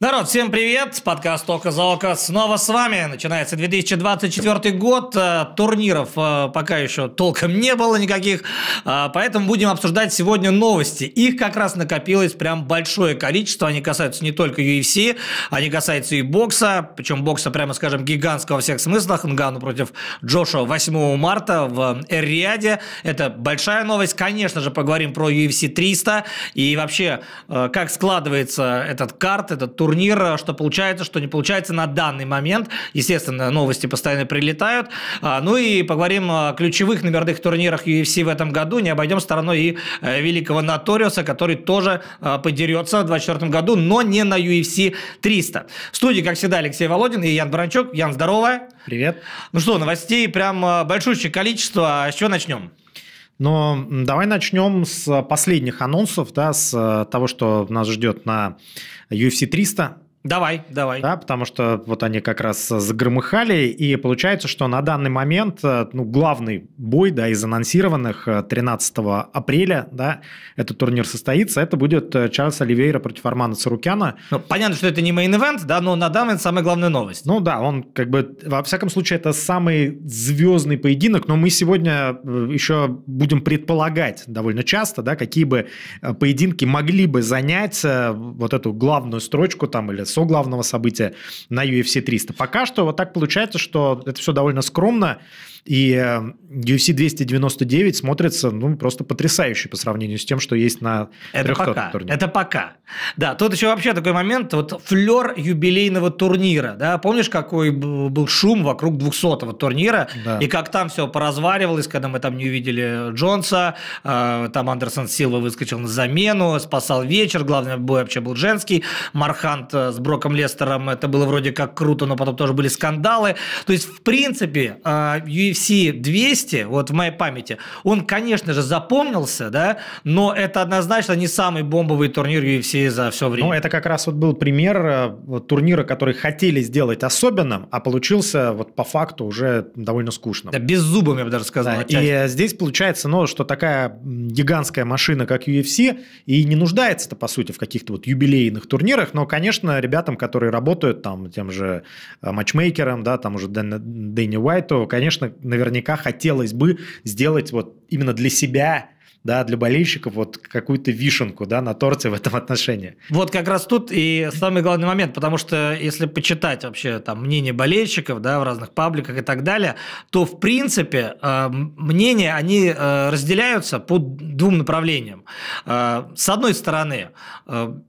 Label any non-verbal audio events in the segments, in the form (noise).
Народ, всем привет! Подкаст «Око за око» снова с вами. Начинается 2024 год. Э, турниров э, пока еще толком не было никаких, э, поэтому будем обсуждать сегодня новости. Их как раз накопилось прям большое количество. Они касаются не только UFC, они касаются и бокса, причем бокса, прямо скажем, гигантского во всех смыслах. Нгану против Джошуа 8 марта в Эрриаде. Это большая новость. Конечно же, поговорим про UFC 300 и вообще, как складывается этот карт, этот турнир турнир, э, что получается, что не получается на данный момент. Естественно, новости постоянно прилетают. А, ну и поговорим о ключевых номерных турнирах UFC в этом году. Не обойдем стороной и э, великого Наториуса, который тоже э, подерется в 2024 году, но не на UFC 300. В студии, как всегда, Алексей Володин и Ян Баранчук. Ян, здорово. Привет. Ну что, новостей прям большущее количество. А с чего начнем? Но давай начнем с последних анонсов, да, с э, того, что нас ждет на UFC 300. Давай, давай. Да, потому что вот они как раз загромыхали, и получается, что на данный момент э, ну, главный бой да, из анонсированных 13 э, апреля, да, этот турнир состоится, это будет э, Чарльз Оливейра против Армана Царукяна. Ну, понятно, что это не мейн-эвент, да, но на данный момент самая главная новость. Ну да, он как бы, во всяком случае, это самый звездный поединок, но мы сегодня еще будем предполагать довольно часто, да, какие бы поединки могли бы занять вот эту главную строчку там или со главного события на UFC 300. Пока что вот так получается, что это все довольно скромно. И э, UFC 299 смотрится ну, просто потрясающе по сравнению с тем, что есть на это пока, турнире. Это пока. Да, тут еще вообще такой момент, вот флер юбилейного турнира. Да? Помнишь, какой был шум вокруг 200-го турнира? Да. И как там все поразваривалось, когда мы там не увидели Джонса, э, там Андерсон Силва выскочил на замену, спасал вечер, главный бой вообще был женский, Мархант э, с Броком Лестером, это было вроде как круто, но потом тоже были скандалы. То есть, в принципе, UFC UFC 200, вот в моей памяти, он, конечно же, запомнился, да, но это однозначно не самый бомбовый турнир UFC за все время. Ну, это как раз вот был пример э, вот, турнира, который хотели сделать особенным, а получился вот по факту уже довольно скучным. Да, без зубов, я бы даже сказал. Да, и э, здесь получается, ну, что такая гигантская машина, как UFC, и не нуждается-то, по сути, в каких-то вот юбилейных турнирах, но, конечно, ребятам, которые работают там, тем же э, матчмейкером, да, там уже Дэн, Дэнни Уайту, конечно, наверняка хотелось бы сделать вот именно для себя да, для болельщиков вот какую-то вишенку, да, на торте в этом отношении. Вот как раз тут и самый главный момент, потому что если почитать вообще там мнение болельщиков, да, в разных пабликах и так далее, то в принципе э, мнения, они э, разделяются по двум направлениям. Э, с одной стороны,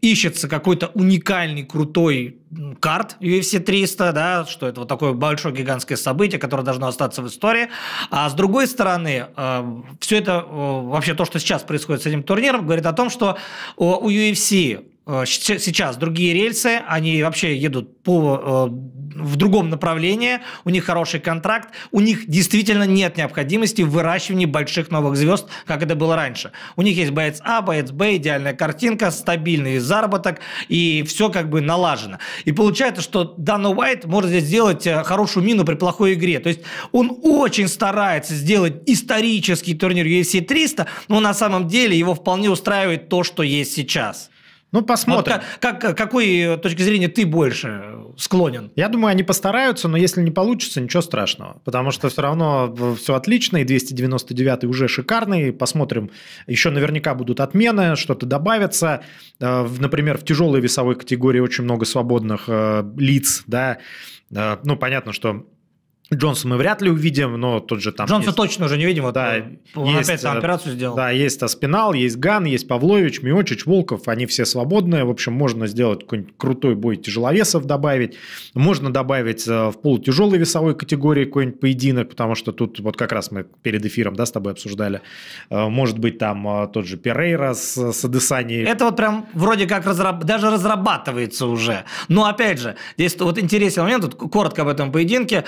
ищется какой-то уникальный, крутой карт UFC 300, да, что это вот такое большое гигантское событие, которое должно остаться в истории. А с другой стороны, э, все это, э, вообще то, что сейчас происходит с этим турниром, говорит о том, что у UFC Э, сейчас другие рельсы, они вообще едут по, э, в другом направлении, у них хороший контракт, у них действительно нет необходимости в выращивании больших новых звезд, как это было раньше. У них есть боец А, боец Б, идеальная картинка, стабильный заработок, и все как бы налажено. И получается, что Дана Уайт может здесь сделать э, хорошую мину при плохой игре. То есть он очень старается сделать исторический турнир UFC 300, но на самом деле его вполне устраивает то, что есть сейчас. Ну, посмотрим. Вот как, как, какой э, точки зрения ты больше э, склонен? Я думаю, они постараются, но если не получится, ничего страшного. Потому что все равно э, все отлично, и 299 уже шикарный. Посмотрим, еще наверняка будут отмены, что-то добавится. Например, в тяжелой весовой категории очень много свободных лиц, да. Ну, понятно, что Джонса мы вряд ли увидим, но тот же там... Джонса есть... точно уже не видим, да, он есть, опять там э, операцию сделал. Да, есть Аспинал, есть Ган, есть Павлович, Миочич, Волков, они все свободные, в общем, можно сделать какой-нибудь крутой бой тяжеловесов добавить, можно добавить э, в полутяжелой весовой категории какой-нибудь поединок, потому что тут вот как раз мы перед эфиром, да, с тобой обсуждали, э, может быть, там тот же Перейра с, с Адесанией. Это вот прям вроде как разраб... даже разрабатывается уже, но опять же, здесь вот интересный момент, вот коротко об этом поединке,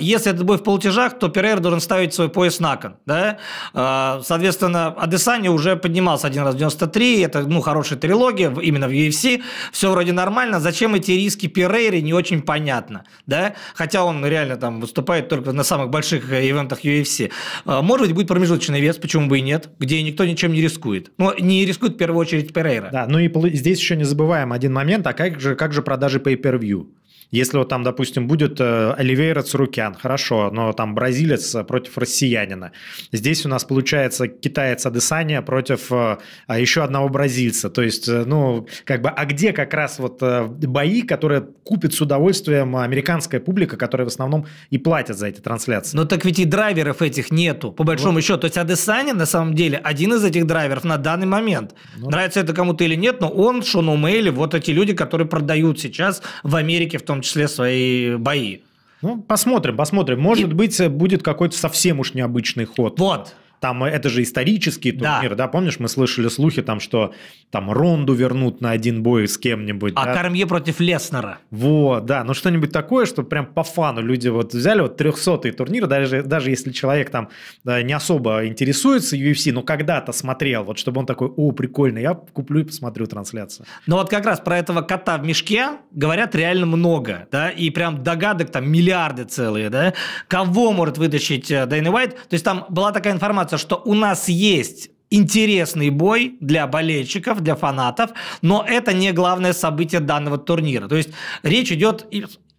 если это бой в полутяжах, то Перейра должен ставить свой пояс на кон. Да? А, соответственно, Адесани уже поднимался один раз в 93, это ну, хорошая трилогия, именно в UFC, все вроде нормально. Зачем эти риски Перейре, не очень понятно. Да? Хотя он реально там выступает только на самых больших ивентах UFC. А, может быть, будет промежуточный вес, почему бы и нет, где никто ничем не рискует. Но не рискует в первую очередь Перейра. Да, ну и здесь еще не забываем один момент, а как же, как же продажи pay-per-view? Если вот там, допустим, будет э, Оливейра Цурукян, хорошо, но там бразилец э, против россиянина. Здесь у нас получается китаец Адесания против э, а еще одного бразильца. То есть, ну, как бы, а где как раз вот бои, которые купит с удовольствием американская публика, которая в основном и платит за эти трансляции? Ну, так ведь и драйверов этих нету, по большому вот. счету. То есть, Адесания на самом деле, один из этих драйверов на данный момент. Ну, Нравится это кому-то или нет, но он, Шон Мейли, вот эти люди, которые продают сейчас в Америке в том том числе свои бои. Ну, посмотрим, посмотрим. Может и... быть, э, будет какой-то совсем уж необычный ход. Вот там э, это же исторический турнир, да, да? помнишь, мы слышали слухи там, что там Ронду вернут на один бой с кем-нибудь. А да? Кармье против Леснера. Вот, да, ну что-нибудь такое, что прям по фану люди вот взяли, вот 300-й турнир, даже, даже если человек там да, э, не особо интересуется UFC, но когда-то смотрел, вот чтобы он такой, о, прикольно, я куплю и посмотрю трансляцию. Ну вот как раз про этого кота в мешке говорят реально много, да, и прям догадок там миллиарды целые, да, кого может вытащить э, Дайна Уайт, то есть там была такая информация, признаться, что у нас есть интересный бой для болельщиков, для фанатов, но это не главное событие данного турнира. То есть речь идет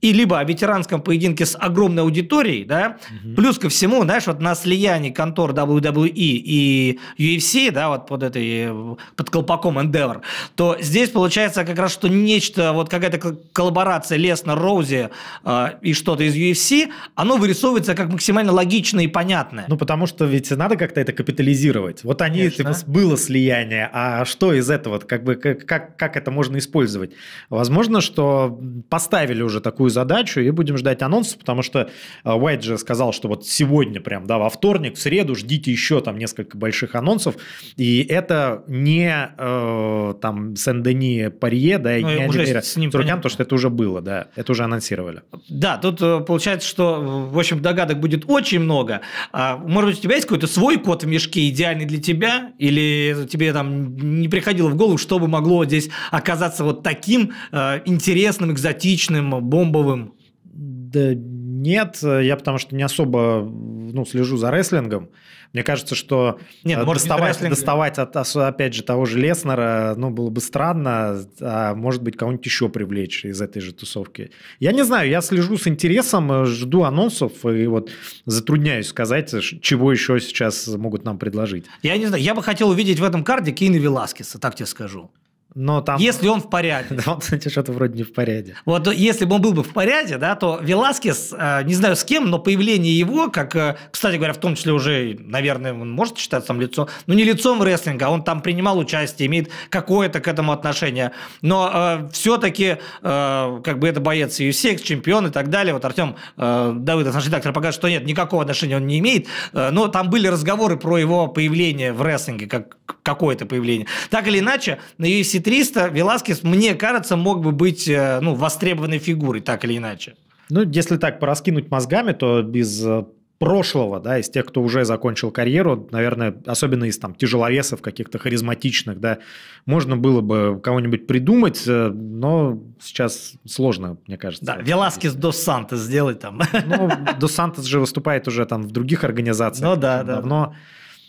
и либо о ветеранском поединке с огромной аудиторией, да, угу. плюс ко всему, знаешь, вот на слиянии контор WWE и UFC, да, вот под этой, э, под колпаком Endeavor, то здесь получается как раз, что нечто, вот какая-то коллаборация Лесна, Роузи э, и что-то из UFC, оно вырисовывается как максимально логичное и понятное. Ну, потому что ведь надо как-то это капитализировать. Вот они, Конечно. типа, было слияние, а что из этого, как бы, как, как это можно использовать? Возможно, что поставили уже такую задачу и будем ждать анонсов, потому что э, Уайт же сказал, что вот сегодня прям, да, во вторник, в среду ждите еще там несколько больших анонсов, и это не э, там Сен-Дени Парье, да, и ну, не Адемира с ним Суркян, потому что это уже было, да, это уже анонсировали. Да, тут э, получается, что, в общем, догадок будет очень много. А, может быть, у тебя есть какой-то свой код в мешке, идеальный для тебя, или тебе там не приходило в голову, что бы могло здесь оказаться вот таким э, интересным, экзотичным, бомбовым Крыловым? Да нет, я потому что не особо ну, слежу за рестлингом. Мне кажется, что нет, э, может, доставать, рестлинг... доставать от, опять же, того же Леснера, ну, было бы странно, а может быть, кого-нибудь еще привлечь из этой же тусовки. Я не знаю, я слежу с интересом, э, жду анонсов и вот затрудняюсь сказать, э, чего еще сейчас могут нам предложить. Я не знаю, я бы хотел увидеть в этом карде Кейна Веласкеса, так тебе скажу. Но там... Если он в порядке. (laughs) Да, он, кстати, что-то вроде не в порядке. Вот ну, если бы он был бы в порядке, да, то Веласкес, э, не знаю с кем, но появление его, как, э, кстати говоря, в том числе уже, наверное, он может считаться там лицом, ну не лицом рестлинга, а он там принимал участие, имеет какое-то к этому отношение. Но э, все-таки, э, как бы это боец и UFC, чемпион и так далее. Вот Артем э, Давыдов, наш редактор, покажет, что нет, никакого отношения он не имеет. Э, но там были разговоры про его появление в рестлинге, как какое-то появление. Так или иначе, на UFC 300 Веласкес, мне кажется, мог бы быть э, ну, востребованной фигурой, так или иначе. Ну, если так пораскинуть мозгами, то без э, прошлого, да, из тех, кто уже закончил карьеру, наверное, особенно из там тяжеловесов каких-то харизматичных, да, можно было бы кого-нибудь придумать, э, но сейчас сложно, мне кажется. Да, Веласкес до Сантос сделать там. Ну, до Сантос же выступает уже там в других организациях. Ну да, да. Давно. Да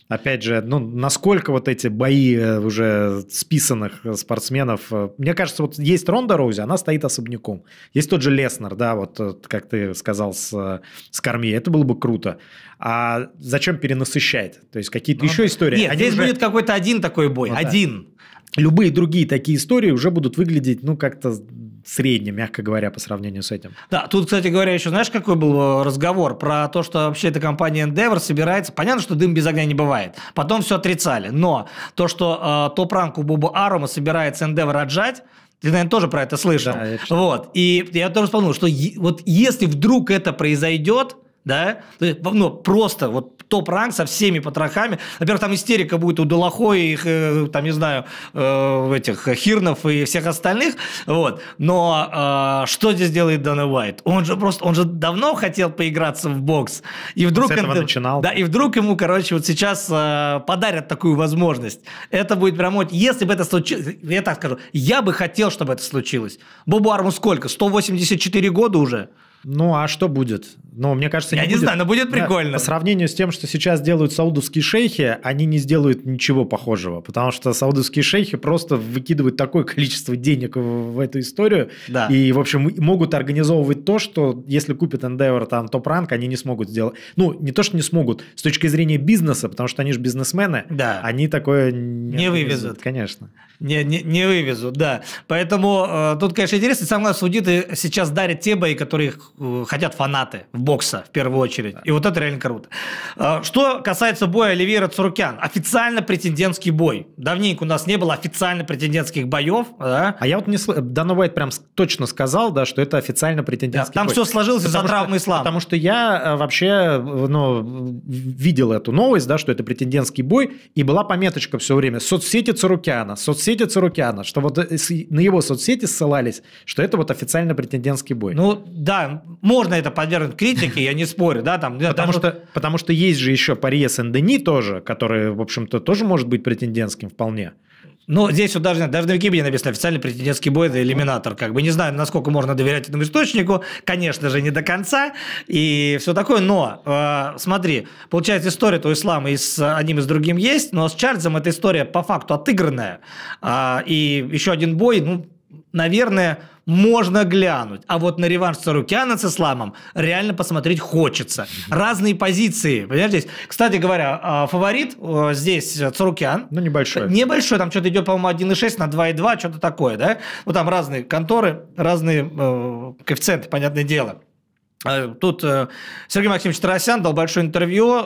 опять же, ну, насколько вот эти бои э, уже списанных спортсменов... Э, мне кажется, вот есть Ронда Роузи, она стоит особняком. Есть тот же Леснер, да, вот э, как ты сказал с, с Корми, это было бы круто. А зачем перенасыщать? То есть какие-то ну, еще истории? Нет, здесь уже... будет какой-то один такой бой, ну, один. Да. Любые другие такие истории уже будут выглядеть, ну, как-то среднем, мягко говоря, по сравнению с этим. Да, тут, кстати говоря, еще знаешь, какой был э, разговор про то, что вообще эта компания Endeavor собирается. Понятно, что дым без огня не бывает. Потом все отрицали. Но то, что э, топ-ранку Бубу Арума собирается Endeavor отжать, ты, наверное, тоже про это слышал. Да, вот. И я тоже вспомнил, что вот если вдруг это произойдет, да, ну, просто вот топ-ранг со всеми потрохами. Во-первых, там истерика будет у Долохо и, э, там, не знаю, э, этих э, Хирнов и всех остальных, вот. Но что здесь делает Дана Уайт? Он же просто, он же давно хотел поиграться в бокс, и вдруг... с этого он, начинал. Да, и вдруг ему, короче, вот сейчас подарят такую возможность. Это будет прям если бы это случилось, я так скажу, я бы хотел, чтобы это случилось. Бобу Арму сколько? 184 года уже? Ну, а что будет? Но ну, мне кажется, Я не, не будет. знаю, но будет прикольно. Да, по сравнению с тем, что сейчас делают саудовские шейхи, они не сделают ничего похожего, потому что саудовские шейхи просто выкидывают такое (laughs) количество денег в, в эту историю. Да. И, в общем, могут организовывать то, что если купит Endeavor там топ-ранг, они не смогут сделать. Ну, не то, что не смогут, с точки зрения бизнеса, потому что они же бизнесмены, да. они такое не, не вывезут. Конечно не, не, не вывезут, да. Поэтому э, тут, конечно, интересно. Самое главное, судиты сейчас дарят те бои, которые э, хотят фанаты в бокса в первую очередь. Да. И вот это реально круто. Э, что касается боя Оливера Цурукян. Официально претендентский бой. Давненько у нас не было официально претендентских боев. Да? А я вот не слышал, Дана Уайт прям точно сказал, да, что это официально претендентский да, там бой. Там все сложилось из-за травмы Ислама. Потому что я э, вообще ну, видел эту новость, да, что это претендентский бой, и была пометочка все время. Соцсети Цурукяна, соцсети соцсети Цурукяна, что вот э, на его соцсети ссылались, что это вот официально претендентский бой. Ну да, можно это подвергнуть критике, я не спорю, да, там. Потому что потому что есть же еще Парье Сен-Дени тоже, который, в общем-то, тоже может быть претендентским вполне. Ну, здесь вот даже, даже на Википедии написано официальный претендентский бой это элиминатор. Как бы не знаю, насколько можно доверять этому источнику, конечно же, не до конца и все такое. Но э, смотри, получается, история-то у ислама и с одним и с другим есть, но с Чарльзом эта история по факту отыгранная. Э, и еще один бой, ну, наверное, можно глянуть. А вот на реванш Сарукяна с Исламом реально посмотреть хочется. Разные позиции, понимаете? Здесь. Кстати говоря, а, фаворит э, здесь Царукян. Ну, небольшой. Небольшой, там что-то идет, по-моему, 1,6 на 2,2, что-то такое, да? Ну, там разные конторы, разные э, коэффициенты, понятное дело. Э, тут э, Сергей Максимович Тарасян дал большое интервью э,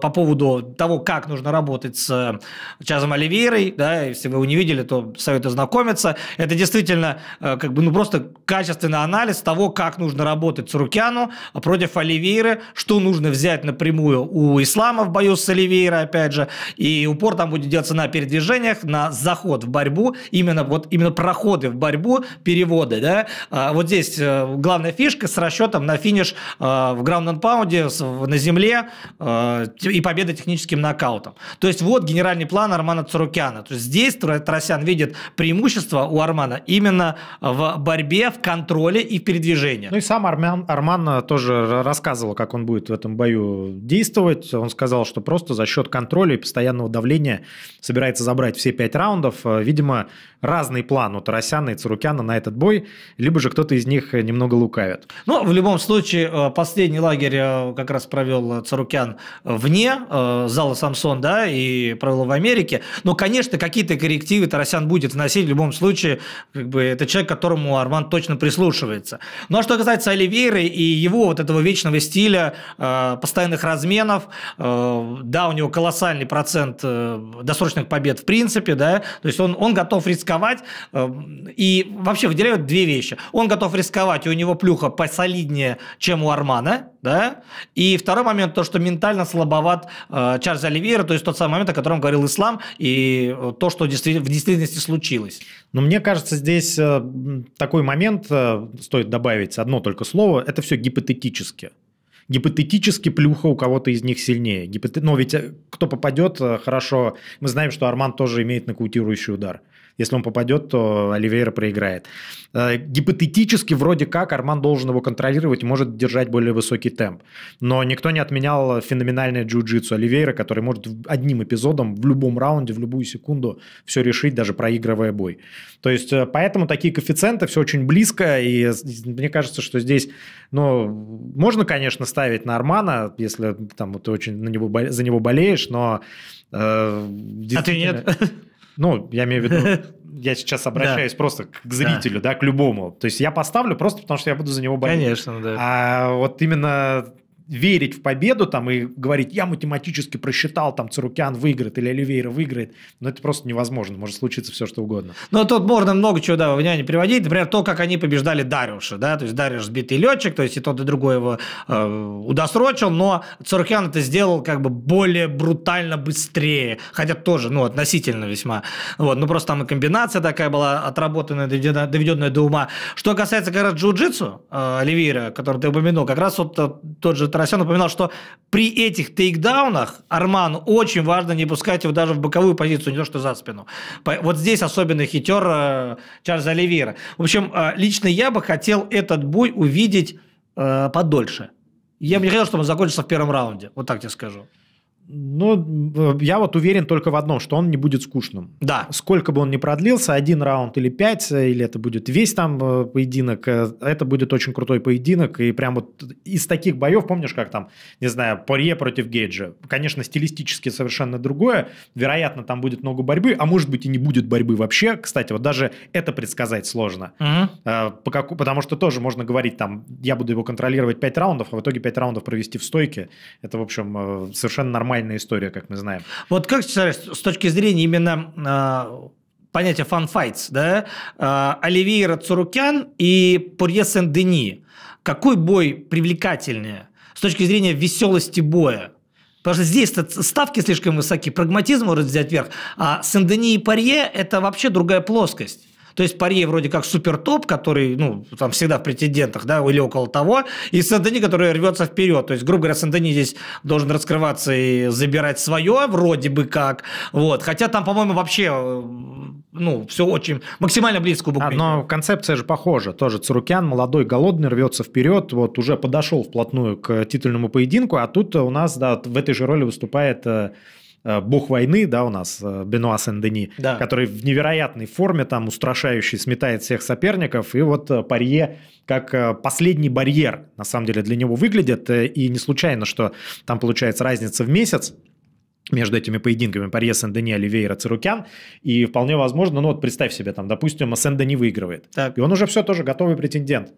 по поводу того, как нужно работать с Чазом Оливейрой. Да, если вы его не видели, то советую знакомиться. Это действительно как бы, ну, просто качественный анализ того, как нужно работать с Цурукяну против Оливейры, что нужно взять напрямую у Ислама в бою с Оливейрой, опять же. И упор там будет делаться на передвижениях, на заход в борьбу, именно, вот, именно проходы в борьбу, переводы. Да. А вот здесь главная фишка с расчетом на финиш финиш э, в граунд-н-паунде на земле э, и победа техническим нокаутом. То есть вот генеральный план Армана Царукяна. То есть здесь Тросян видит преимущество у Армана именно в борьбе, в контроле и в передвижении. Ну и сам Арман, Арман э, тоже рассказывал, как он будет в этом бою действовать. Он сказал, что просто за счет контроля и постоянного давления собирается забрать все пять раундов. Видимо, разный план у Тарасяна и Царукяна на этот бой, либо же кто-то из них немного лукавит. Ну, в любом случае, Сочи э, последний лагерь э, как раз провел э, Царукян вне зала Самсон, да, и провел в Америке. Но, конечно, какие-то коррективы Тарасян будет вносить в любом случае. Как бы это человек, которому Арман точно прислушивается. Ну, а что касается Оливейры и его вот этого вечного стиля, постоянных разменов, да, у него колоссальный процент досрочных побед в принципе, да, то есть он, он готов рисковать и вообще выделяют две вещи. Он готов рисковать, и у него плюха посолиднее, чем у Армана, да? И второй момент, то, что ментально слабоват э, Чарльз Оливейра, то есть тот самый момент, о котором говорил Ислам, и э, то, что в действительности случилось. Но мне кажется, здесь э, такой момент, э, стоит добавить одно только слово, это все гипотетически гипотетически плюха у кого-то из них сильнее. Гипотет, Но ведь э, кто попадет, э, хорошо, мы знаем, что Арман тоже имеет нокаутирующий удар. Если он попадет, то Оливейра проиграет. Э, гипотетически вроде как Арман должен его контролировать и может держать более высокий темп. Но никто не отменял феноменальное джиу-джитсу Оливейра, который может одним эпизодом в любом раунде, в любую секунду все решить, даже проигрывая бой. То есть э, поэтому такие коэффициенты, все очень близко, и мне кажется, что здесь, ну, можно, конечно, ставить на Армана, если там ты очень на него, за него болеешь, но... Э, А ты нет? Ну, я имею в виду, (laughs) я сейчас обращаюсь просто к зрителю, да, к любому. То есть я поставлю просто потому, что я буду за него болеть. Конечно, да. А вот именно верить в победу там и говорить, я математически просчитал, там Царукян выиграет или Оливейра выиграет, но это просто невозможно, может случиться все что угодно. Но ну, а тут можно много чего, да, в внимание приводить, например, то, как они побеждали Дарюша да, то есть Дарюш сбитый летчик, то есть и тот, и другой его э, удосрочил, но Царукян это сделал как бы более брутально, быстрее, хотя тоже, ну, относительно весьма, вот, ну, просто там и комбинация такая была отработанная, доведенная, доведенная до ума. Что касается, как раз, джиу-джитсу э, Оливейра, который ты упомянул, как раз вот э, тот же Тарасян напоминал, что при этих тейкдаунах Арману очень важно не пускать его даже в боковую позицию, не то что за спину. Вот здесь особенно хитер э, Чарльза Оливера. В общем, э, лично я бы хотел этот бой увидеть э, подольше. Я бы не хотел, чтобы он закончился в первом раунде. Вот так тебе скажу. Ну, э, я вот уверен только в одном, что он не будет скучным. Да. Сколько бы он ни продлился, один раунд или пять, э, или это будет весь там э, поединок, это будет очень крутой поединок. И прям вот из таких боев, помнишь, как там, не знаю, Порье против Гейджа? Конечно, стилистически совершенно другое. Вероятно, там будет много борьбы, а может быть и не будет борьбы вообще. Кстати, вот даже это предсказать сложно. Угу. Потому что тоже можно говорить там, я буду его контролировать пять раундов, а в итоге пять раундов провести в стойке. Это, в общем, совершенно нормально онлайнная история, как мы знаем. Вот как с точки зрения именно а, понятия фан-файтс, да, а, Оливейра Цурукян и Пурье Сен-Дени. Какой бой привлекательнее с точки зрения веселости боя? Потому что здесь ставки слишком высоки, прагматизм может взять вверх, а Сен-Дени и Парье – это вообще другая плоскость. То есть Парье вроде как супер топ, который, ну, там всегда в претендентах, да, или около того, и Сен-Дени, который рвется вперед. То есть, грубо говоря, Сен-Дени здесь должен раскрываться и забирать свое, вроде бы как. Вот. Хотя там, по-моему, вообще э, ну, все очень максимально близко к А, но концепция же похожа. Тоже Цурукян, молодой, голодный, рвется вперед, вот уже подошел вплотную к титульному поединку, а тут у нас, да, в этой же роли выступает э, Э, бог войны, да, у нас э, Бенуа Сен-Дени, да. который в невероятной форме, там, устрашающий, сметает всех соперников, и вот э, Парье как последний барьер, на самом деле, для него выглядит, и не случайно, что там получается разница в месяц, между этими поединками Парье Сен-Дени, Оливейра, Цирукян. И вполне возможно, ну вот представь себе, там, допустим, Сен-Дени выигрывает. Так. И он уже все тоже готовый претендент.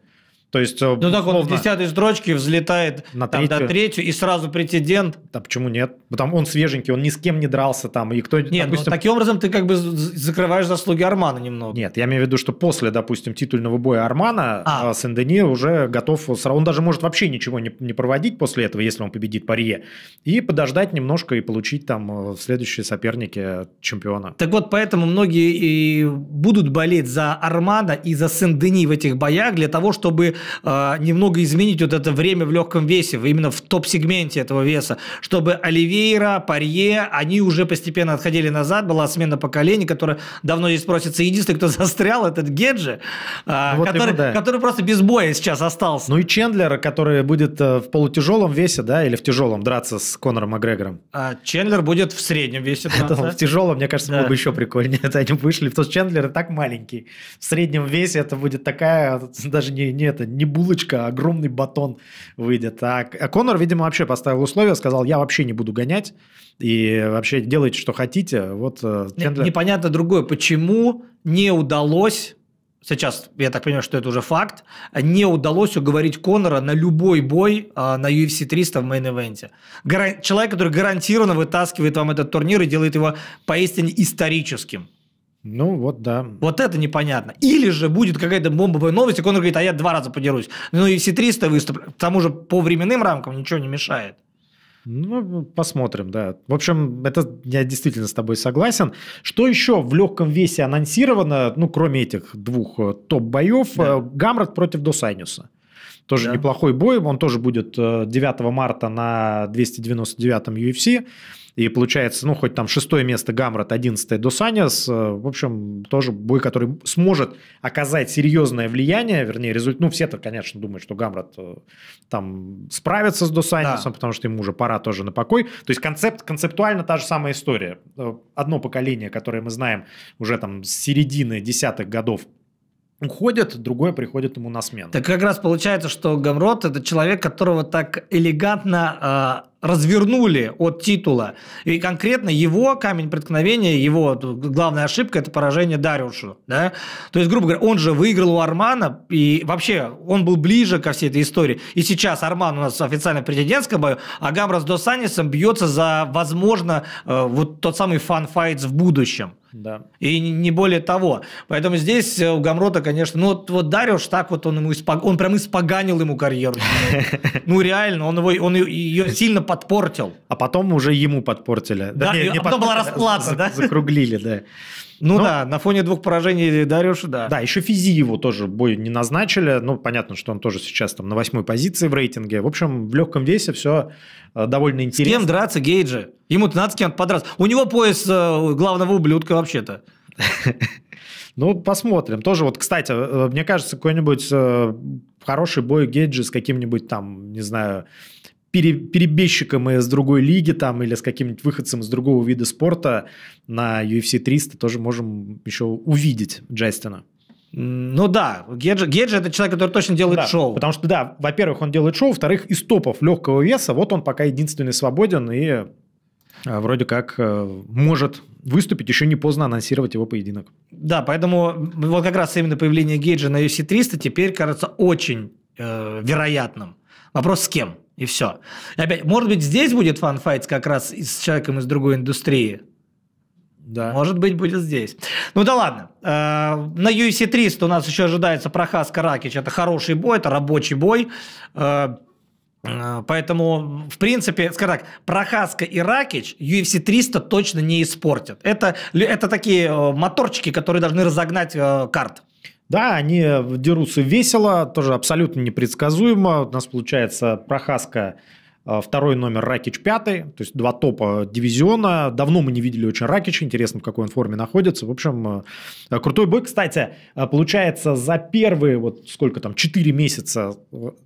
То есть, э, ну условно, он в десятой строчке взлетает на там, третью. до третью и сразу претендент. Да почему нет? Потому он свеженький, он ни с кем не дрался там. И кто, нет, ну, допустим... ну, таким образом ты как бы закрываешь заслуги Армана немного. Нет, я имею в виду, что после, допустим, титульного боя Армана а. а Сен-Дени уже готов... Он даже может вообще ничего не, не проводить после этого, если он победит Парье. И подождать немножко и получить там э, в следующие соперники чемпиона. Так вот, поэтому многие и будут болеть за Армана и за Сен-Дени в этих боях для того, чтобы а, немного изменить вот это время в легком весе, именно в топ-сегменте этого веса, чтобы Оливейра, Парье, они уже постепенно отходили назад, была смена поколений, которая давно здесь просится. Единственный, кто (laughs) застрял, этот Геджи, а, ну, вот который, ему, да. который просто без боя сейчас остался. Ну и Чендлер, который будет э, в полутяжелом весе, да, или в тяжелом драться с Конором Макгрегором. А Чендлер будет в среднем весе. (laughs) Это в тяжелом, мне кажется, да. было бы еще прикольнее. (laughs) Это они вышли, потому что Чендлер и так маленький. В среднем весе это будет такая, даже не, не это, не булочка, а огромный батон выйдет. А, а Конор, видимо, вообще поставил условия, сказал, я вообще не буду гонять и вообще делайте, что хотите. Вот, э, Чендлер... Непонятно другое, почему не удалось сейчас, я так понимаю, что это уже факт, не удалось уговорить Конора на любой бой а, на UFC 300 в мейн-эвенте. Гара... Человек, который гарантированно вытаскивает вам этот турнир и делает его поистине историческим. Ну, вот да. Вот это непонятно. Или же будет какая-то бомбовая новость, и Конор говорит, а я два раза подерусь. Ну, и все 300 выступлю. К тому же по временным рамкам ничего не мешает. Ну, посмотрим, да. В общем, это я действительно с тобой согласен. Что еще в легком весе анонсировано, ну, кроме этих двух э, топ-боев, да. Э, Гамрат против Досайнюса. Тоже да. неплохой бой, он тоже будет 9 э, марта на 299-м UFC. И получается, ну, хоть там шестое место Гамрот, одиннадцатое Досаниас, э, в общем, тоже бой, который сможет оказать серьезное влияние, вернее, результат. Ну, все-то, конечно, думают, что Гамрот э, там справится с Досаниасом, да. потому что ему уже пора тоже на покой. То есть концепт, концептуально та же самая история. Э, одно поколение, которое мы знаем уже там с середины десятых годов уходит, другое приходит ему на смену. Так как раз получается, что Гамрот – это человек, которого так элегантно а, развернули от титула. И конкретно его камень преткновения, его главная ошибка – это поражение Дариушу. Да? То есть, грубо говоря, он же выиграл у Армана, и вообще он был ближе ко всей этой истории. И сейчас Арман у нас официально президентском бою, а Гамрас до бьется за, возможно, э, вот тот самый фан-файт в будущем. Да. И не более того. Поэтому здесь э, у Гамрота, конечно, ну вот, вот Дариуш, так вот он ему испог... он прям испоганил ему карьеру. (laughs) Ну реально, он его он ее сильно подпортил. А потом уже ему подпортили. Да, да не, не а потом была а расплата, за, да? Закруглили, да. Ну но, ну. да, на фоне двух поражений Дарюша, да. Да, еще Физиеву тоже бой не назначили. Ну, понятно, что он тоже сейчас там на восьмой позиции в рейтинге. В общем, в легком весе все э, довольно интересно. С кем драться Гейджи? Ему-то надо с кем-то подраться. У него пояс э, главного ублюдка вообще-то. (laughs) Ну, посмотрим. Тоже вот, кстати, э, мне кажется, какой-нибудь хороший бой Гейджи с каким-нибудь там, не знаю, пере, перебежчиком из другой лиги там или с каким-нибудь выходцем из другого вида спорта на UFC 300 тоже можем еще увидеть Джастина. Ну да, Геджи, Геджи это человек, который точно делает да, шоу. Потому что, да, во-первых, он делает шоу, во-вторых, из топов легкого веса, вот он пока единственный свободен и а, вроде как э, может выступить, еще не поздно анонсировать его поединок. Да, поэтому вот как раз именно появление Гейджа на UFC 300 теперь кажется очень э, вероятным. Вопрос с кем? И все. И опять, может быть, здесь будет фанфайт как раз с человеком из другой индустрии. Да. Может быть, будет здесь. Ну да ладно. Э, на UFC e 300 у нас еще ожидается Прохаска Ракич. Это хороший бой, это рабочий бой. Э, э, поэтому, в принципе, скажем так, Прохаска и Ракич UFC e 300 точно не испортят. Это, это такие моторчики, которые должны разогнать карт. Да, они дерутся весело, тоже абсолютно непредсказуемо. У нас получается Прохаска э, второй номер Ракич пятый, то есть два топа дивизиона. Давно мы не видели очень Ракич, интересно, в какой он форме находится. В общем, э, крутой бой. Кстати, э, получается, за первые вот сколько там, четыре месяца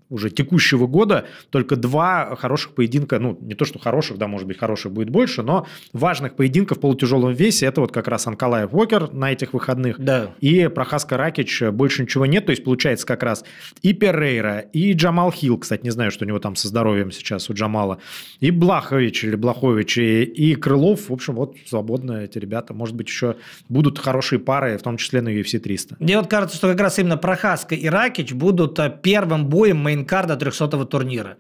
уже текущего года только два хороших поединка, ну, не то, что хороших, да, может быть, хороших будет больше, но важных поединков в полутяжелом весе, это вот как раз Анкалаев Уокер на этих выходных, да. и Прохаска Ракич, э, больше ничего нет, то есть получается как раз и Перейра, и Джамал Хилл, кстати, не знаю, что у него там со здоровьем сейчас у Джамала, и Блахович или Блахович, и, и Крылов, в общем, вот свободно эти ребята, может быть, еще будут хорошие пары, в том числе на UFC 300. Мне вот кажется, что как раз именно Прохаска и Ракич будут э, первым боем мейнкарда 300-го турнира.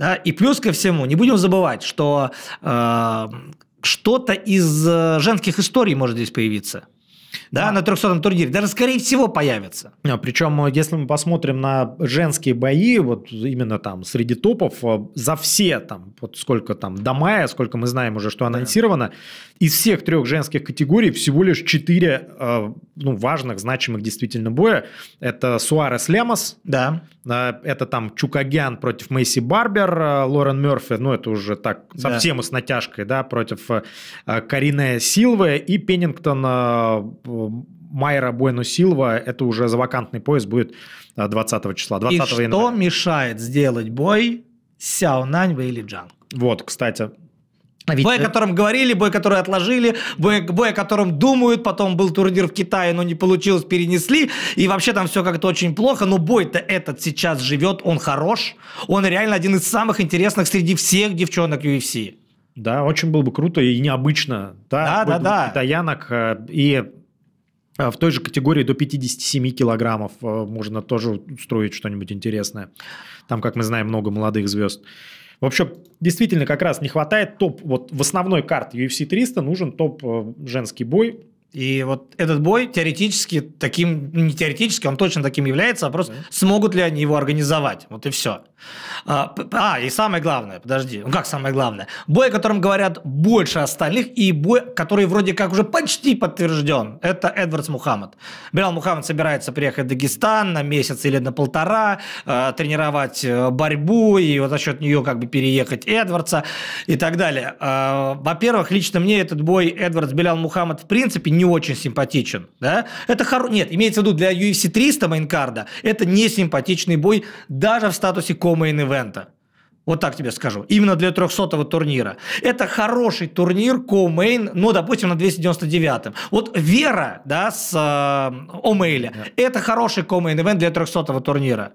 Да? И плюс ко всему, не будем забывать, что э, что-то из э, женских историй может здесь появиться да, да. на 300 турнире, даже скорее всего появится. А, Причем, э, если мы посмотрим на женские бои, вот именно там среди топов, э, за все там, вот сколько там, до мая, сколько мы знаем уже, что анонсировано, да. из всех трех женских категорий всего лишь четыре э, ну, важных, значимых действительно боя. Это Суарес Лемос, да. это там Чукагян против Мэйси Барбер, Лорен Мерфи, ну это уже так совсем да. с натяжкой, да, против Карины Силвы и Пеннингтон Майра Буэну Силва, это уже за вакантный пояс будет 20 а, числа. 20 И января. что мешает сделать бой Сяо Нань Вейли Джан? Вот, кстати, а ведь... Бой, о котором говорили, бой, который отложили, бой, бой, о котором думают, потом был турнир в Китае, но не получилось, перенесли, и вообще там все как-то очень плохо, но бой-то этот сейчас живет, он хорош, он реально один из самых интересных среди всех девчонок UFC. Да, очень было бы круто и необычно. Да, да, да, да. Китаянок. Э, и а в той же категории до 57 килограммов э, можно тоже устроить что-нибудь интересное. Там, как мы знаем, много молодых звезд. В общем, действительно как раз не хватает топ. Вот в основной карте UFC 300 нужен топ э, женский бой и вот этот бой теоретически таким, ну, не теоретически, он точно таким является, вопрос, а mm. -hmm. смогут ли они его организовать. Вот и все. А, а, и самое главное, подожди, ну как самое главное? Бой, о котором говорят больше остальных, и бой, который вроде как уже почти подтвержден, это Эдвардс Мухаммад. Белал Мухаммад собирается приехать в Дагестан на месяц или на полтора, э, тренировать э, борьбу, и вот за счет нее как бы переехать Эдвардса и так далее. А, во-первых, лично мне этот бой Эдвардс-Белял Мухаммад в принципе не очень симпатичен. Да? Это хоро... Нет, имеется в виду для UFC 300 мейнкарда это не симпатичный бой даже в статусе комейн-ивента. Вот так тебе скажу. Именно для 300-го турнира. Это хороший турнир, Ко-Мейн, ну, допустим, на 299-м. Вот Вера, да, с э, Омейля, это хороший ко ивент для 300-го турнира.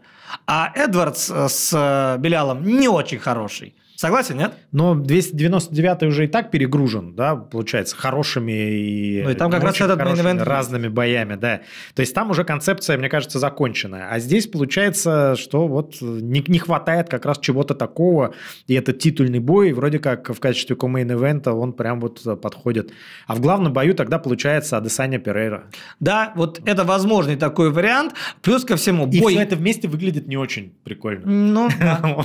А Эдвардс э, с э, Белялом не очень хороший. Согласен, нет? Но 299 уже и так перегружен, да, получается, хорошими и, ну, и там как раз этот хорошими, разными боями, да. То есть там уже концепция, мне кажется, закончена. А здесь получается, что вот не, не хватает как раз чего-то такого, и этот титульный бой вроде как в качестве комейн-эвента он прям вот подходит. А в главном бою тогда получается Адесаня Перейра. Да, вот это возможный такой вариант. Плюс ко всему, бой... И все это вместе выглядит не очень прикольно. Ну,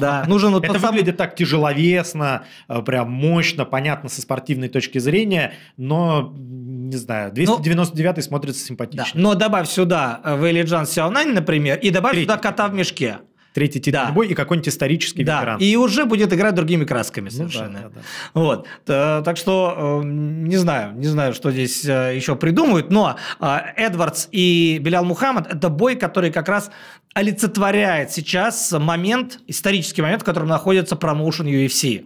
да. (laughs) Нужен вот Это выглядит так тяжело словесно, э, прям мощно, понятно со спортивной точки зрения, но, не знаю, 299 ну, смотрится симпатично. Да. Но добавь сюда э, Вэлли Джан Сяонань, например, и добавь Третий. сюда кота в мешке третий титульный да. бой и какой-нибудь исторический да. ветеран. И уже будет играть другими красками ну совершенно. Ну, да, да, да. Вот. Э, так что э, не знаю, не знаю, что здесь э, еще придумают, но Эдвардс и Белял Мухаммад – это бой, который как раз олицетворяет сейчас момент, исторический момент, в котором находится промоушен UFC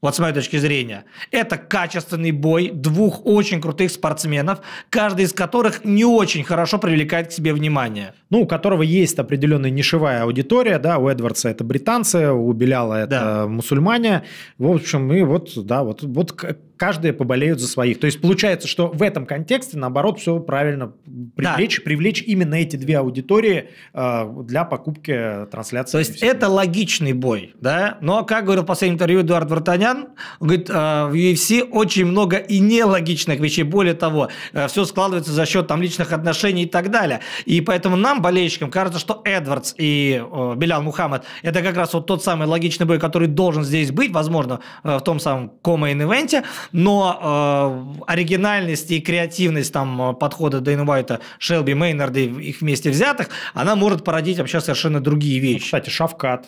вот с моей точки зрения. Это качественный бой двух очень крутых спортсменов, каждый из которых не очень хорошо привлекает к себе внимание. Ну, у которого есть определенная нишевая аудитория, да, у Эдвардса это британцы, у Беляла это да. мусульмане. В общем, и вот, да, вот, вот каждые поболеют за своих. То есть получается, что в этом контексте, наоборот, все правильно привлечь, да. привлечь именно эти две аудитории э, для покупки трансляции. То есть это логичный бой, да? Но, как говорил в последнем интервью Эдуард Вартанян, он говорит, э, в UFC очень много и нелогичных вещей. Более того, э, все складывается за счет там личных отношений и так далее. И поэтому нам, болельщикам, кажется, что Эдвардс и э, Белян Мухаммад – это как раз вот тот самый логичный бой, который должен здесь быть, возможно, э, в том самом Кома Инвенте но э, оригинальность и креативность там э, подхода Дэйна Уайта, Шелби Мейнарда и их вместе взятых, она может породить вообще совершенно другие ну, вещи. Ну, кстати, Шавкат,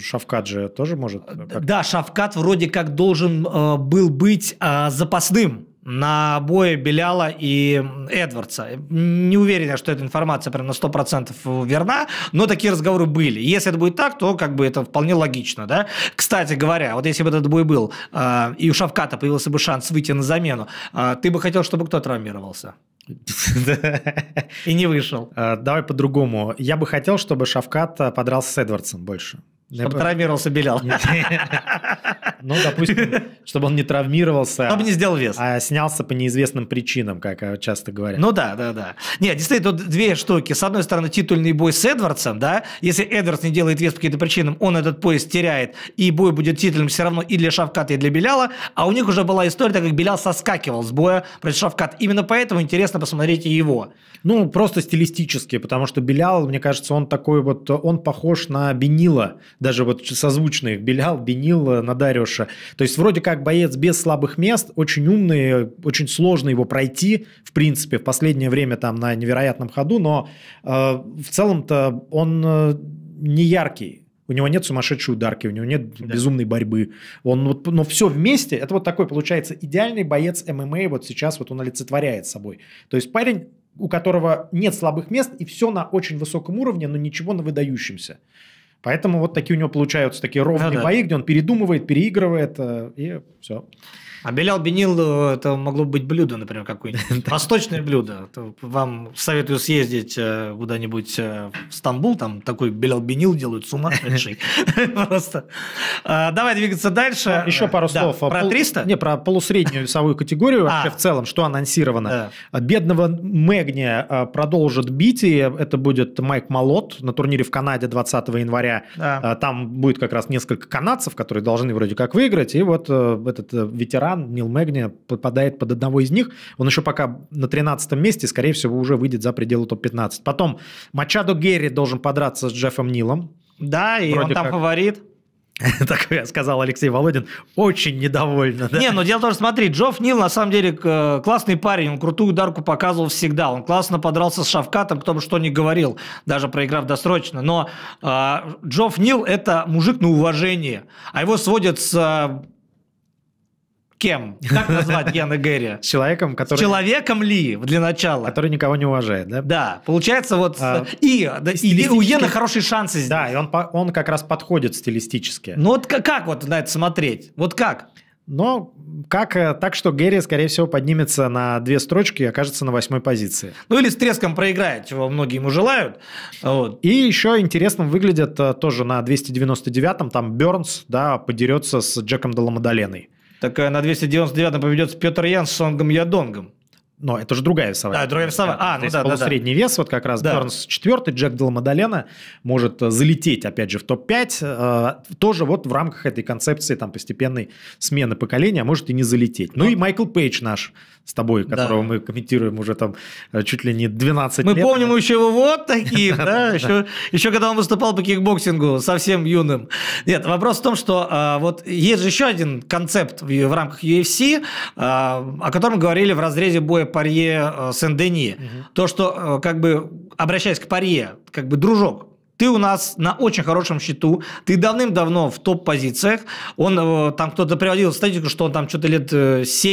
Шавкат же тоже может... Э, да, Шавкат вроде как должен э, был быть э, запасным на обои Беляла и Эдвардса. Не уверен я, что эта информация прям на 100% верна, но такие разговоры были. Если это будет так, то как бы это вполне логично. Да? Кстати говоря, вот если бы этот бой был, э, и у Шавката появился бы шанс выйти на замену, э, ты бы хотел, чтобы кто травмировался? (laughs) И не вышел. Э, давай по-другому. Я бы хотел, чтобы Шавкат подрался с Эдвардсом больше. Чтобы травмировался Белял. Ну, допустим, чтобы он не травмировался. Чтобы не сделал вес. А снялся по неизвестным причинам, как э, часто говорят. Ну да, да, да. Нет, действительно, тут две штуки. С одной стороны, титульный бой с Эдвардсом, да. Если Эдвардс не делает вес по каким-то причинам, он этот пояс теряет, и бой будет титульным все равно и для Шавката, и для Беляла. А у них уже была история, так как Белял соскакивал с боя против Шавката. Именно поэтому интересно посмотреть и его. Ну, просто стилистически, потому что Белял, мне кажется, он такой вот, он похож на Бенила даже вот созвучные Белял, Бенил, э, Надареша. То есть вроде как боец без слабых мест, очень умный, очень сложно его пройти, в принципе, в последнее время там на невероятном ходу, но э, в целом-то он э, не яркий. У него нет сумасшедшей ударки, у него нет да. безумной борьбы. Он вот, но все вместе, это вот такой получается идеальный боец ММА вот сейчас вот он олицетворяет собой. То есть парень, у которого нет слабых мест и все на очень высоком уровне, но ничего на выдающемся. Поэтому вот такие у него получаются такие ровные да, бои, да. где он передумывает, переигрывает э, и все. А белял-бенил э, это могло быть блюдо, например, какое-нибудь. (laughs) Восточное блюдо. Вам советую съездить э, куда-нибудь э, в Стамбул, там такой белял-бенил делают сумасшедший. (laughs) Просто. А, давай двигаться дальше. А, Еще пару слов. Про 300? Не, про полусреднюю весовую категорию (laughs) а. вообще в целом, что анонсировано. Бедного Мэгния продолжит бить, и это будет Майк Малот на турнире в Канаде 20 января. Там будет как раз несколько канадцев, которые должны вроде как выиграть, и вот этот ветеран Тиран, Нил Мэгни попадает под одного из них. Он еще пока на 13 месте, скорее всего, уже выйдет за пределы топ-15. Потом Мачадо Герри должен подраться с Джеффом Нилом. Да, и Вроде он там как... фаворит. (laughs) Так сказал Алексей Володин, очень недовольно. Да? Не, но дело в том, что смотри, Джофф Нил на самом деле э, классный парень, он крутую ударку показывал всегда, он классно подрался с Шавкатом, кто бы что ни говорил, даже проиграв досрочно, но э, Джофф Нил это мужик на уважение, а его сводят с э, кем? Как назвать Яна Герри Человеком, который... Человеком ли, для начала? Который никого не уважает, да? Да. Получается вот... А, и, да, стилистически... и у Яна хорошие шансы здесь. Да, и он, он как раз подходит стилистически. Ну вот как, как вот на это смотреть? Вот как? Но как, э, так что Герри скорее всего, поднимется на две строчки и окажется на восьмой позиции. Ну или с треском проиграет, чего многие ему желают. Вот. И еще интересным выглядят э, тоже на 299-м, там Бернс да, подерется с Джеком Деламодаленой. Так э, на 299-м поведется Петр Ян с Сонгом Ядонгом. Но это же другая весовая. Да, другая весовая. А, ну да, да, средний да. вес, вот как раз да. Бернс 4, Джек Дел Мадалена может э, залететь, опять же, в топ-5. Э, тоже вот в рамках этой концепции там постепенной смены поколения, а может и не залететь. Ну да. и Майкл Пейдж наш с тобой, которого да. мы комментируем уже там э, чуть ли не 12 мы лет. Мы помним еще его вот таких, да, еще когда он выступал по кикбоксингу, совсем юным. Нет, вопрос в том, что вот есть же еще один концепт в рамках UFC, о котором говорили в разрезе боя Парье э, Сен-Дени. Угу. То, что, э, как бы, обращаясь к Парье, как бы, дружок, ты у нас на очень хорошем счету, ты давным-давно в топ-позициях. Он э, там кто-то приводил статистику, что он там что-то лет 7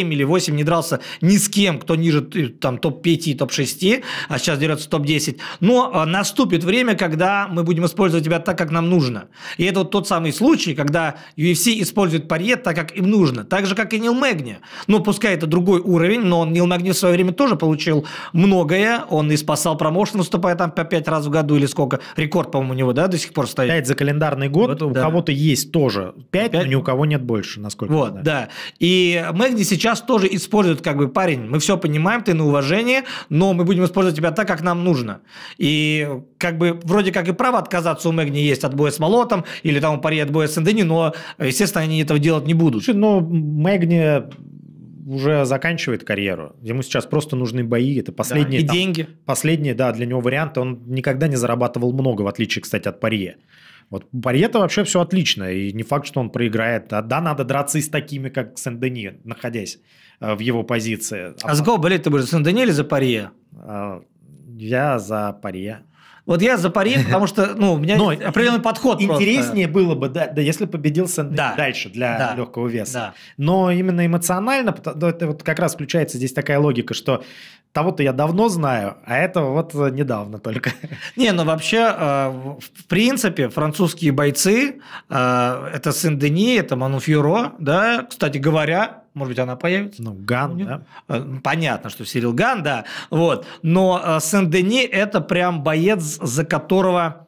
э, или 8 не дрался ни с кем, кто ниже э, там топ-5, топ-6, а сейчас дерется топ-10. Но наступит время, когда мы будем использовать тебя так, как нам нужно. И это вот тот самый случай, когда UFC использует паре так, как им нужно. Так же, как и Нил Мэгни. Но ну, пускай это другой уровень, но Нил Мэгни в свое время тоже получил многое. Он и спасал промоушен, выступая там по 5 раз в году или сколько. Рекорд по-моему, у него, да, до сих пор стоит. 5 за календарный год, вот, у да. кого-то есть тоже 5, 5, но ни у кого нет больше, насколько Вот, знаю. да. И Мэгди сейчас тоже использует, как бы, парень, мы все понимаем, ты на уважение, но мы будем использовать тебя так, как нам нужно. И как бы вроде как и право отказаться у Мэгни есть от боя с Молотом или там у пари от боя с Эндени, но, естественно, они этого делать не будут. Слушай, ну, Мэгни уже заканчивает карьеру. Ему сейчас просто нужны бои. Это последние... Да, и там, деньги. Последние, да, для него варианты. Он никогда не зарабатывал много, в отличие, кстати, от Парье. Вот Барьета вообще все отлично, и не факт, что он проиграет. А, да, надо драться и с такими, как Сен-Дени, находясь э, в его позиции. А, а с кого болеть ты будешь, за Сен-Дени или за Парье? Э, я за Парье. Вот я за Париж, потому что ну, у меня Но определенный подход. Интереснее просто. было бы, да, да, если победил Сэндвич да. дальше для да. легкого веса. Да. Но именно эмоционально, это вот как раз включается здесь такая логика, что того-то я давно знаю, а этого вот э, недавно только. Не, ну вообще, э, в принципе, французские бойцы, э, это Сен-Дени, это Мануфьюро, да, кстати говоря, может быть, она появится? Ну, Ган, ну, да? Э, ну, понятно, что Сирил Ган, да. Вот. Но э, Сен-Дени – это прям боец, за которого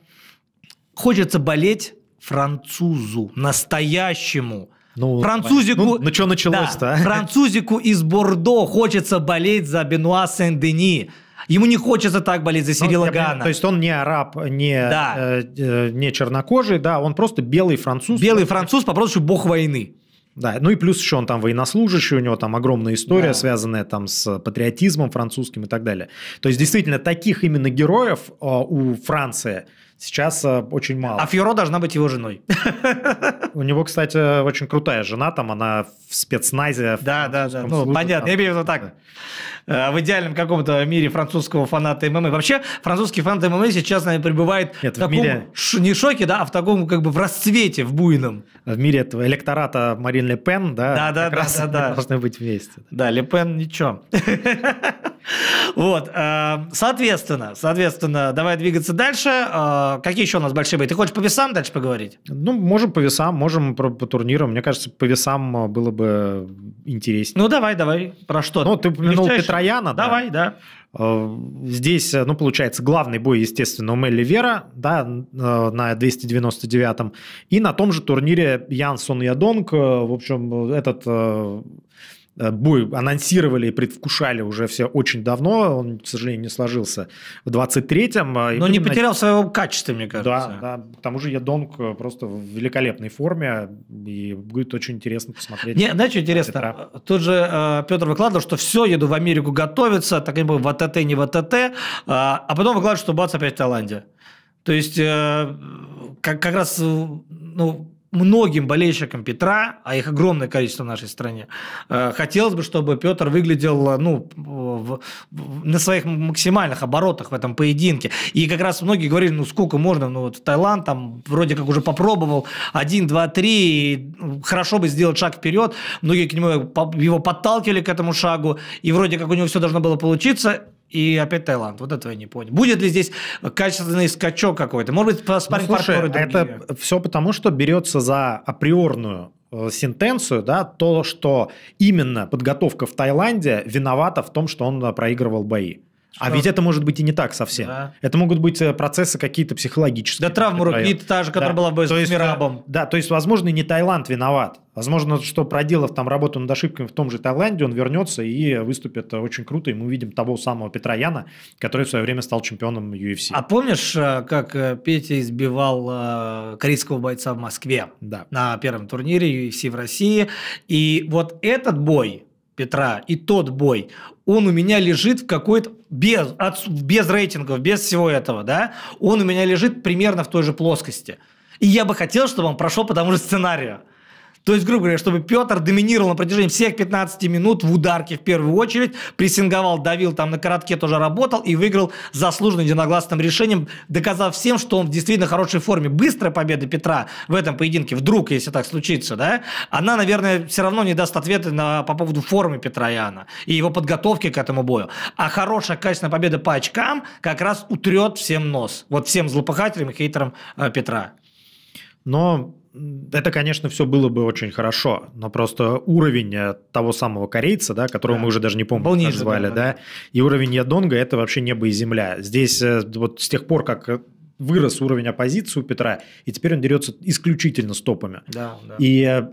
хочется болеть французу, настоящему. Ну, французику, ну, ну что началось-то? Да, а? французику из Бордо хочется болеть за Бенуа Сен-Дени. Ему не хочется так болеть за ну, Сирила ну, Гана. то есть он не араб, не, да. э, э, не чернокожий, да, он просто белый француз. Белый француз по прозвищу бог войны. Да, ну и плюс еще он там военнослужащий, у него там огромная история, да. связанная там с патриотизмом французским и так далее. То есть действительно таких именно героев а, у Франции – Сейчас э, очень мало. А Фьюро должна быть его женой. У него, кстати, очень крутая жена, там она в спецназе. Да, в, да, да. Ну, служит, понятно, там. я имею в виду так. Да. Э, в идеальном каком-то мире французского фаната ММА. Вообще, французский фанат ММА сейчас, наверное, пребывает Нет, в таком, в мире... Ш, не шоке, да, а в таком как бы в расцвете, в буйном. В мире этого электората Марин Ле Пен, да? Да, да, да, да, (laughs) да. Должны быть вместе. Да, Ле Пен ничего. (laughs) Вот, э, соответственно, соответственно, давай двигаться дальше. Э, какие еще у нас большие бои? Ты хочешь по весам дальше поговорить? Ну, можем по весам, можем про по турнирам. Мне кажется, по весам э, было бы интереснее. Ну, давай, давай. Про что? Ну, ты упомянул Легчайший? Петрояна. Давай, да. да. Здесь, ну, получается, главный бой, естественно, у Мелли Вера, да, на 299-м. И на том же турнире Янсон Ядонг, в общем, этот Э, бой анонсировали и предвкушали уже все очень давно. Он, к сожалению, не сложился в 23-м. А Но не потерял своего качества, мне кажется. Да, да. К тому же я Донг э, просто в великолепной форме. И будет очень интересно посмотреть. Не, знаешь, что интересно? Петра. Э, тут же э, Петр выкладывал, что все, еду в Америку готовиться, так и в АТТ, не в АТТ. Э, а потом выкладывал, что бац, опять в Таиланде. То есть, э, как, как раз, ну, многим болельщикам Петра, а их огромное количество в нашей стране, э, хотелось бы, чтобы Петр выглядел э, ну, в, в, на своих максимальных оборотах в этом поединке. И как раз многие говорили, ну сколько можно, ну вот Таиланд там вроде как уже попробовал, один, два, три, ну, хорошо бы сделать шаг вперед. Многие к нему его подталкивали к этому шагу, и вроде как у него все должно было получиться и опять Таиланд. Вот этого я не понял. Будет ли здесь качественный скачок какой-то? Может быть, спарринг ну, слушай, это все потому, что берется за априорную э, сентенцию, да, то, что именно подготовка в Таиланде виновата в том, что он э, проигрывал бои. А что? А ведь это может быть и не так совсем. Да. Это могут быть э, процессы какие-то психологические. Да, травма руки та же, которая да. была в с есть, э, Мирабом. Да, то есть, возможно, не Таиланд виноват. Возможно, что проделав там работу над ошибками в том же Таиланде, он вернется и выступит э, очень круто. И мы увидим того самого Петра Яна, который в свое время стал чемпионом UFC. А помнишь, как Петя избивал корейского бойца в Москве да. на первом турнире UFC в России? И вот этот бой Петра, и тот бой, он у меня лежит в какой-то... Без, от, без рейтингов, без всего этого, да? Он у меня лежит примерно в той же плоскости. И я бы хотел, чтобы он прошел по тому же сценарию. То есть, грубо говоря, чтобы Петр доминировал на протяжении всех 15 минут в ударке в первую очередь, прессинговал, давил, там на коротке тоже работал и выиграл заслуженно единогласным решением, доказав всем, что он в действительно хорошей форме. Быстрая победа Петра в этом поединке, вдруг, если так случится, да, она, наверное, все равно не даст ответа на, по поводу формы Петра Иоанна и его подготовки к этому бою. А хорошая, качественная победа по очкам как раз утрет всем нос. Вот всем злопыхателям и хейтерам э, Петра. Но это, конечно, все было бы очень хорошо, но просто уровень э, того самого корейца, да, которого да. мы уже даже не помним, Вполне как звали, да, да, и уровень Ядонга – это вообще небо и земля. Здесь э, вот с тех пор, как э, вырос уровень оппозиции у Петра, и теперь он дерется исключительно стопами. Да, да. И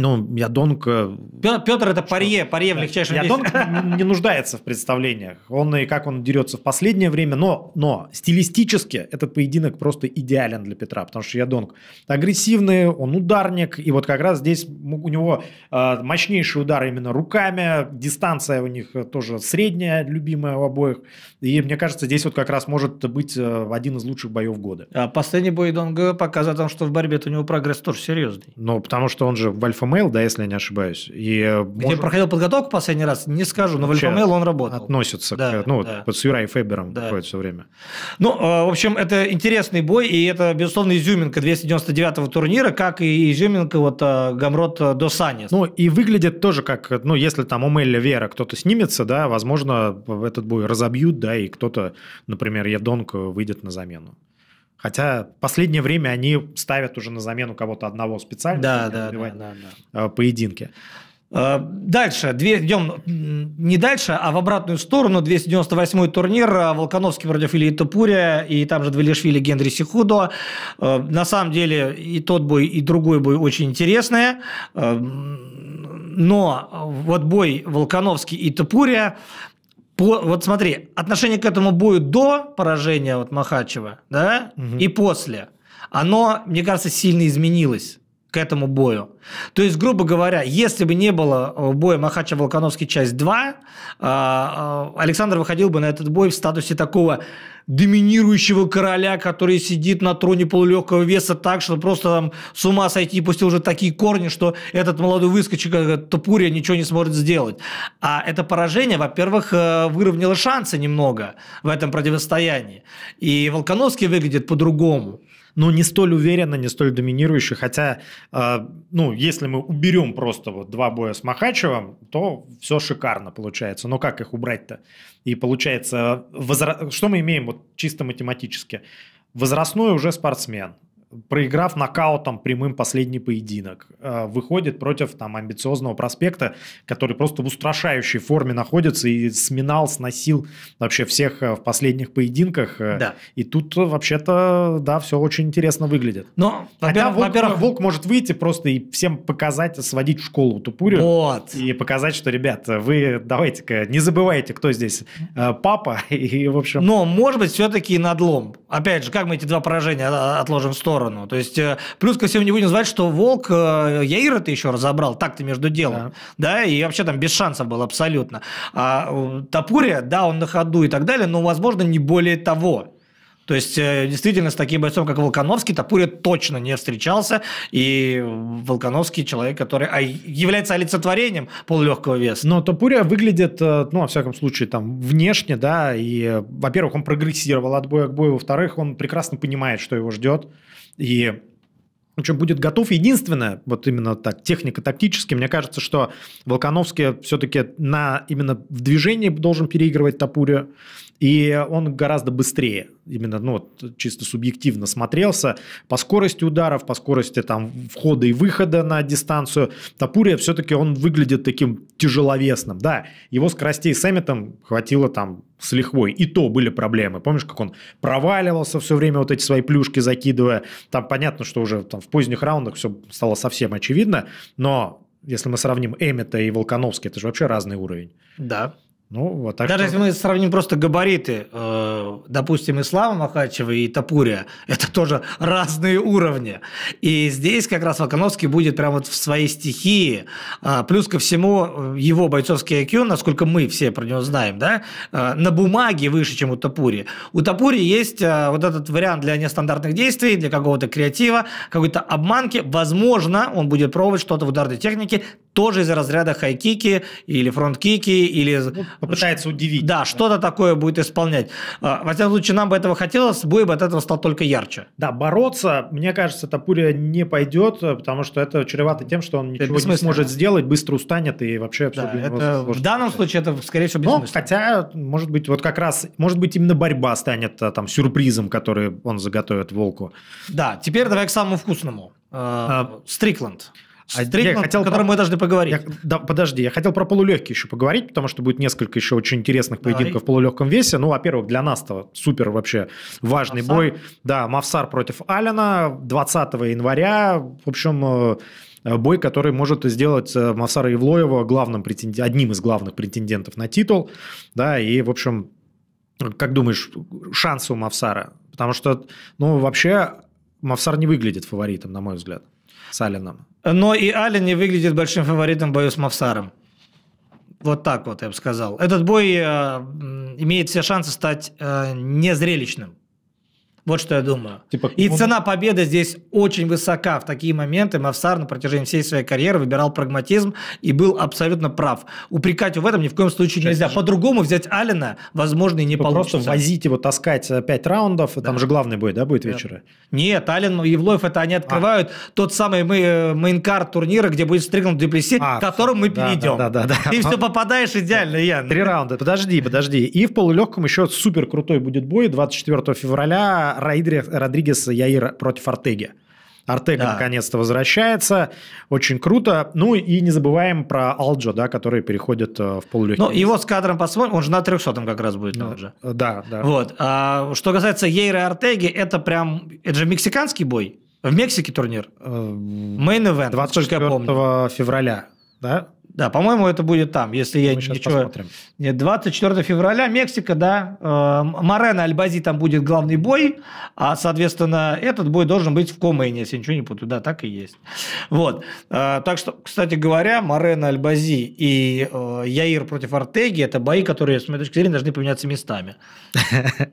ну, Ядонг... Э, Петр, Петр это парье, парье в легчайшем Ядонг не нуждается в представлениях. Он и как он дерется в последнее время, но, но стилистически этот поединок просто идеален для Петра, потому что Ядонг агрессивный, он ударник, и вот как раз здесь у него э, мощнейший удар именно руками, дистанция у них э, тоже средняя, любимая у обоих, и мне кажется, здесь вот как раз может быть один из лучших боев года. А последний бой Ядонга показал, что в борьбе у него прогресс тоже серьезный. Ну, потому что он же в альфа Mail, да, если я не ошибаюсь. И Где э, может... проходил подготовку последний раз, не скажу, но в Альфа Mail он работал. Относится да, к, ну, да. вот с Юраем Фебером да. проходит все время. Ну, э, в общем, это интересный бой, и это, безусловно, изюминка 299-го турнира, как и изюминка вот э, Гамрот до Ну, и выглядит тоже как, ну, если там у Мэйля Вера кто-то снимется, да, возможно, этот бой разобьют, да, и кто-то, например, Ядонг выйдет на замену. Хотя последнее время они ставят уже на замену кого-то одного специально. Да, да, да, да, э, Поединки. Э, дальше, идем не дальше, а в обратную сторону. 298-й турнир э, Волконовский против Ильи Топуря и там же Двелишвили Генри Сихудо. На самом деле и тот бой, и другой бой очень интересные но вот бой Волконовский и Тапурия по, вот смотри, отношение к этому бою до поражения вот Махачева, да, угу. и после, оно, мне кажется, сильно изменилось этому бою. То есть, грубо говоря, если бы не было э, боя Махача-Волконовский часть 2, а, а, Александр выходил бы на этот бой в статусе такого доминирующего короля, который сидит на троне полулегкого веса так, что просто там с ума сойти и пустил уже такие корни, что этот молодой выскочек, как э, Топурия, ничего не сможет сделать. А это поражение, во-первых, э, выровняло шансы немного в этом противостоянии. И Волконовский выглядит по-другому но ну, не столь уверенно, не столь доминирующе. Хотя, э, ну, если мы уберем просто вот два боя с Махачевым, то все шикарно получается. Но как их убрать-то? И получается, возра... что мы имеем вот чисто математически? Возрастной уже спортсмен – проиграв нокаутом прямым последний поединок, э, выходит против там амбициозного проспекта, который просто в устрашающей форме находится и сминал, сносил вообще всех э, в последних поединках. Э, да. И тут вообще-то, да, все очень интересно выглядит. Но, Хотя во-первых, волк, во волк может выйти просто и всем показать, сводить в школу Тупурю. Вот. И показать, что, ребят, вы давайте-ка не забывайте, кто здесь папа. (laughs) И, в общем... Но, может быть, все-таки надлом. Опять же, как мы эти два поражения а, отложим в сторону? сторону. То есть, э, плюс ко всему не будем звать, что Волк э, Яира ты еще разобрал, так ты между делом. Да. да, и вообще там без шансов был абсолютно. А э, Тапурия, да, он на ходу и так далее, но, возможно, не более того. То есть, э, действительно, с таким бойцом, как Волконовский, Тапурин точно не встречался. И Волконовский человек, который а, является олицетворением полулегкого веса. Но Тапурия выглядит, э, ну, во всяком случае, там, внешне, да, и, э, во-первых, он прогрессировал от боя к бою, во-вторых, он прекрасно понимает, что его ждет. И причем будет готов. Единственное, вот именно так, техника, тактически мне кажется, что Волконовский все-таки на, именно в движении должен переигрывать Тапурию. И он гораздо быстрее, именно ну, вот, чисто субъективно смотрелся по скорости ударов, по скорости там, входа и выхода на дистанцию. Тапурия все-таки он выглядит таким тяжеловесным. Да, его скоростей с Эмметом хватило там с лихвой. И то были проблемы. Помнишь, как он проваливался все время вот эти свои плюшки закидывая. Там понятно, что уже там, в поздних раундах все стало совсем очевидно, но если мы сравним Эммета и Волконовский, это же вообще разный уровень. Да. Ну, а так Даже что... если мы сравним просто габариты, э, допустим, Слава Махачева и Тапурия, (laughs) это тоже разные уровни. И здесь как раз Вакановский будет прямо вот в своей стихии. А, плюс ко всему э, его бойцовский IQ, насколько мы все про него знаем, да, э, на бумаге выше, чем у Тапури. У Тапури есть э, вот этот вариант для нестандартных действий, для какого-то креатива, какой-то обманки. Возможно, он будет пробовать что-то в ударной технике, тоже из разряда хайкики или фронткики или ну, попытается удивить. Да, что-то такое будет исполнять. А, во всяком случае, нам бы этого хотелось, бой бы от этого стал только ярче. Да, бороться, мне кажется, Тапурия не пойдет, потому что это чревато тем, что он ничего не сможет сделать, быстро устанет и вообще абсолютно да, это, В данном случае это, скорее всего, ну, бессмысленно. Ну, хотя, может быть, вот как раз, может быть, именно борьба станет э, там сюрпризом, который он заготовит волку. Да, теперь давай к самому вкусному. Э, а. Стрикланд. Uh, а Стрейт, я ну, хотел о котором про... мы должны поговорить. Я, да, подожди, я хотел про полулегкий еще поговорить, потому что будет несколько еще очень интересных Говори. поединков в полулегком весе. Ну, во-первых, для нас-то супер вообще важный Мавсар. бой. Да, Мавсар против Алина 20 января. В общем, э, э, бой, который может сделать э, Мавсара Евлоева главным претендент, одним из главных претендентов на титул. Да, и, в общем, как думаешь, шансы у Мавсара? Потому что, ну, вообще, Мавсар не выглядит фаворитом, на мой взгляд с Алином. Но и Алин не выглядит большим фаворитом в бою с Мавсаром. Вот так вот, я бы сказал. Этот бой э, имеет все шансы стать э, незрелищным. Вот что я думаю. Типа, и он... цена победы здесь очень высока. В такие моменты Мавсар на протяжении всей своей карьеры выбирал прагматизм и был абсолютно прав. Упрекать его в этом ни в коем случае нельзя. По-другому взять Алина, возможно, и не типа получится. Просто возить его, таскать э, пять раундов, да. там же главный бой, да, будет да. вечера? Нет, Алин и ну, Евлоев это они а. открывают. А. Тот самый мы, э, мейнкарт турнира, где будет встряхнут Дюплеси, а, к которому мы да, перейдем. Да, да, да, да. Ты все попадаешь идеально, Ян. Три раунда. Подожди, подожди. И в полулегком еще супер крутой будет бой 24 февраля Родригес Яир против Артеги. Артега да. наконец-то возвращается. Очень круто. Ну и не забываем про Алджо, да, который переходит э, в полулегкий. Ну, его с кадром посмотрим. Он же на 300 как раз будет. Да, э, уже. Э, да. да. Вот. А, что касается Ейра и Артеги, это прям... Это же мексиканский бой. В Мексике турнир. Мейн-эвент, 24 я помню. февраля, да? Да, по-моему, это будет там, если я Мы ничего... Посмотрим. Нет, 24 февраля, Мексика, да. Э, Морено Альбази там будет главный бой, а, соответственно, этот бой должен быть в Комейне, если ничего не путаю. Да, так и есть. Вот. Э, так что, кстати говоря, Морено Альбази и э, Яир против Артеги – это бои, которые, с моей точки зрения, должны поменяться местами. (laughs)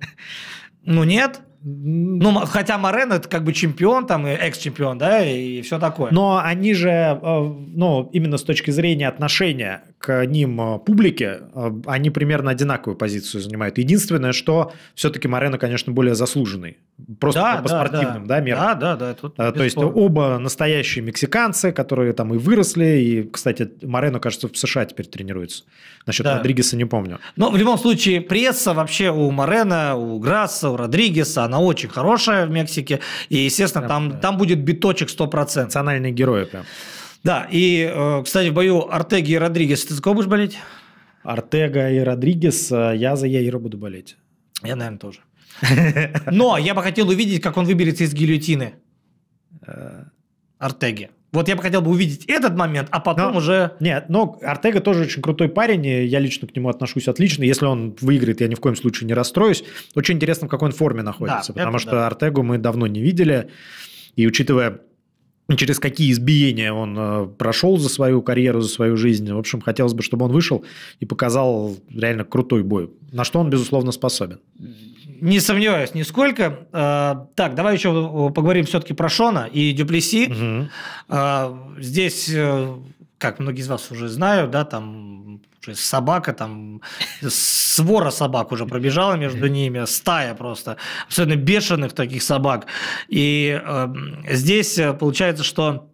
Ну, нет. Ну, хотя Морен это как бы чемпион, там, и экс-чемпион, да, и все такое. Но они же, э, ну, именно с точки зрения отношения к ним э, публики, э, они примерно одинаковую позицию занимают. Единственное, что все-таки Морено, конечно, более заслуженный Просто да, по да, спортивным да. Да, мерам. Да, да, да. Тут а, то есть ну, оба настоящие мексиканцы, которые там и выросли. И, кстати, Морено, кажется, в США теперь тренируется. Насчет да. Родригеса не помню. Но ну, в любом случае, пресса вообще у Морено, у Грасса, у Родригеса, она очень хорошая в Мексике. И, естественно, прям, там, да. там будет биточек 100%. Национальные герои прям. Да, и, э, кстати, в бою Артеги и Родригес, ты за кого будешь болеть? Артега и Родригес, э, я за Яира буду болеть. Я, наверное, тоже. Но я бы хотел увидеть, как он выберется из гильотины. Артеги. Вот я бы хотел бы увидеть этот момент, а потом но, уже... Нет, но Артега тоже очень крутой парень, и я лично к нему отношусь отлично. Если он выиграет, я ни в коем случае не расстроюсь. Очень интересно, в какой он форме находится, да, потому что да. Артегу мы давно не видели. И учитывая ну, через какие избиения он э, прошел за свою карьеру, за свою жизнь. В общем, хотелось бы, чтобы он вышел и показал реально крутой бой, на что он, безусловно, способен. Не сомневаюсь, нисколько. Э, так, давай еще поговорим все-таки про Шона и Дюплеси. Угу. Э, здесь, как многие из вас уже знают, да, там собака там, свора собак уже пробежала между ними, стая просто, абсолютно бешеных таких собак. И эм, э, здесь получается, что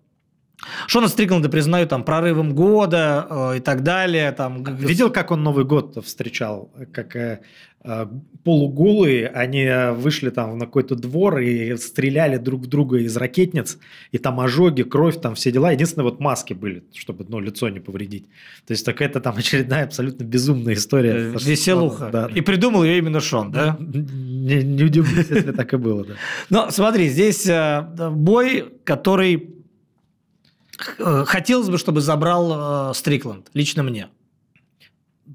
Шона Стрикленда признаю там прорывом года э, и так далее. Там... А видел, как он Новый год встречал? Как э, Э, полуголые, они вышли там на какой-то двор и стреляли друг в друга из ракетниц, и там ожоги, кровь, там все дела. Единственное, вот маски были, чтобы ну, лицо не повредить. То есть, такая это там (laughs) очередная абсолютно безумная история. Э, веселуха. Да. И придумал ее именно Шон, да? (laughs) Не, не удивлюсь, если так и было, да. Но смотри, здесь э, бой, который хотелось бы, чтобы забрал Стрикланд, лично мне.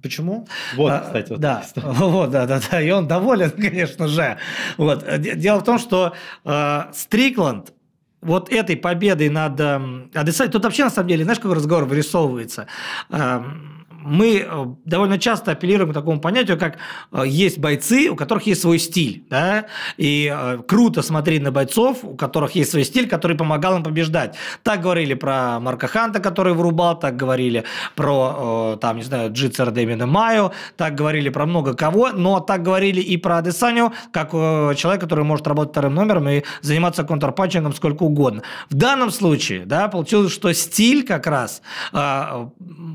Почему? Вот, а, кстати, вот да, (laughs) вот, да, да, да, и он доволен, (laughs) конечно же. Вот. Э, дело в том, что э, Стрикланд вот этой победой над э, эм, Адесай, тут вообще на самом деле, знаешь, какой разговор вырисовывается? Э, мы э, довольно часто апеллируем к такому понятию, как э, есть бойцы, у которых есть свой стиль. Да? И э, круто смотреть на бойцов, у которых есть свой стиль, который помогал им побеждать. Так говорили про Марка Ханта, который вырубал, так говорили про, там, не знаю, Джитсера Дэмина Майо, так говорили про много кого, но так говорили и про Адесаню, как человек, который может работать вторым номером и заниматься контрпатчингом сколько угодно. В данном случае, да, получилось, что стиль как раз,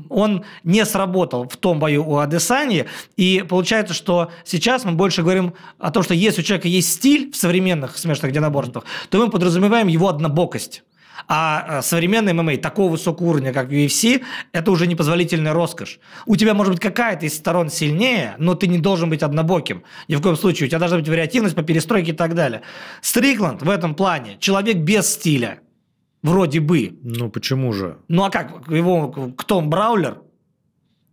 он не сразу отработал в том бою у Адесани. И получается, что сейчас мы больше говорим о том, что если у человека есть стиль в современных смешанных единоборствах, то мы подразумеваем его однобокость. А э, современный ММА такого высокого уровня, как UFC, это уже непозволительная роскошь. У тебя может быть какая-то из сторон сильнее, но ты не должен быть однобоким. Ни в коем случае. У тебя должна быть вариативность по перестройке и так далее. Стрикланд в этом плане человек без стиля. Вроде бы. Ну почему же? Ну а как? Его кто он, Браулер?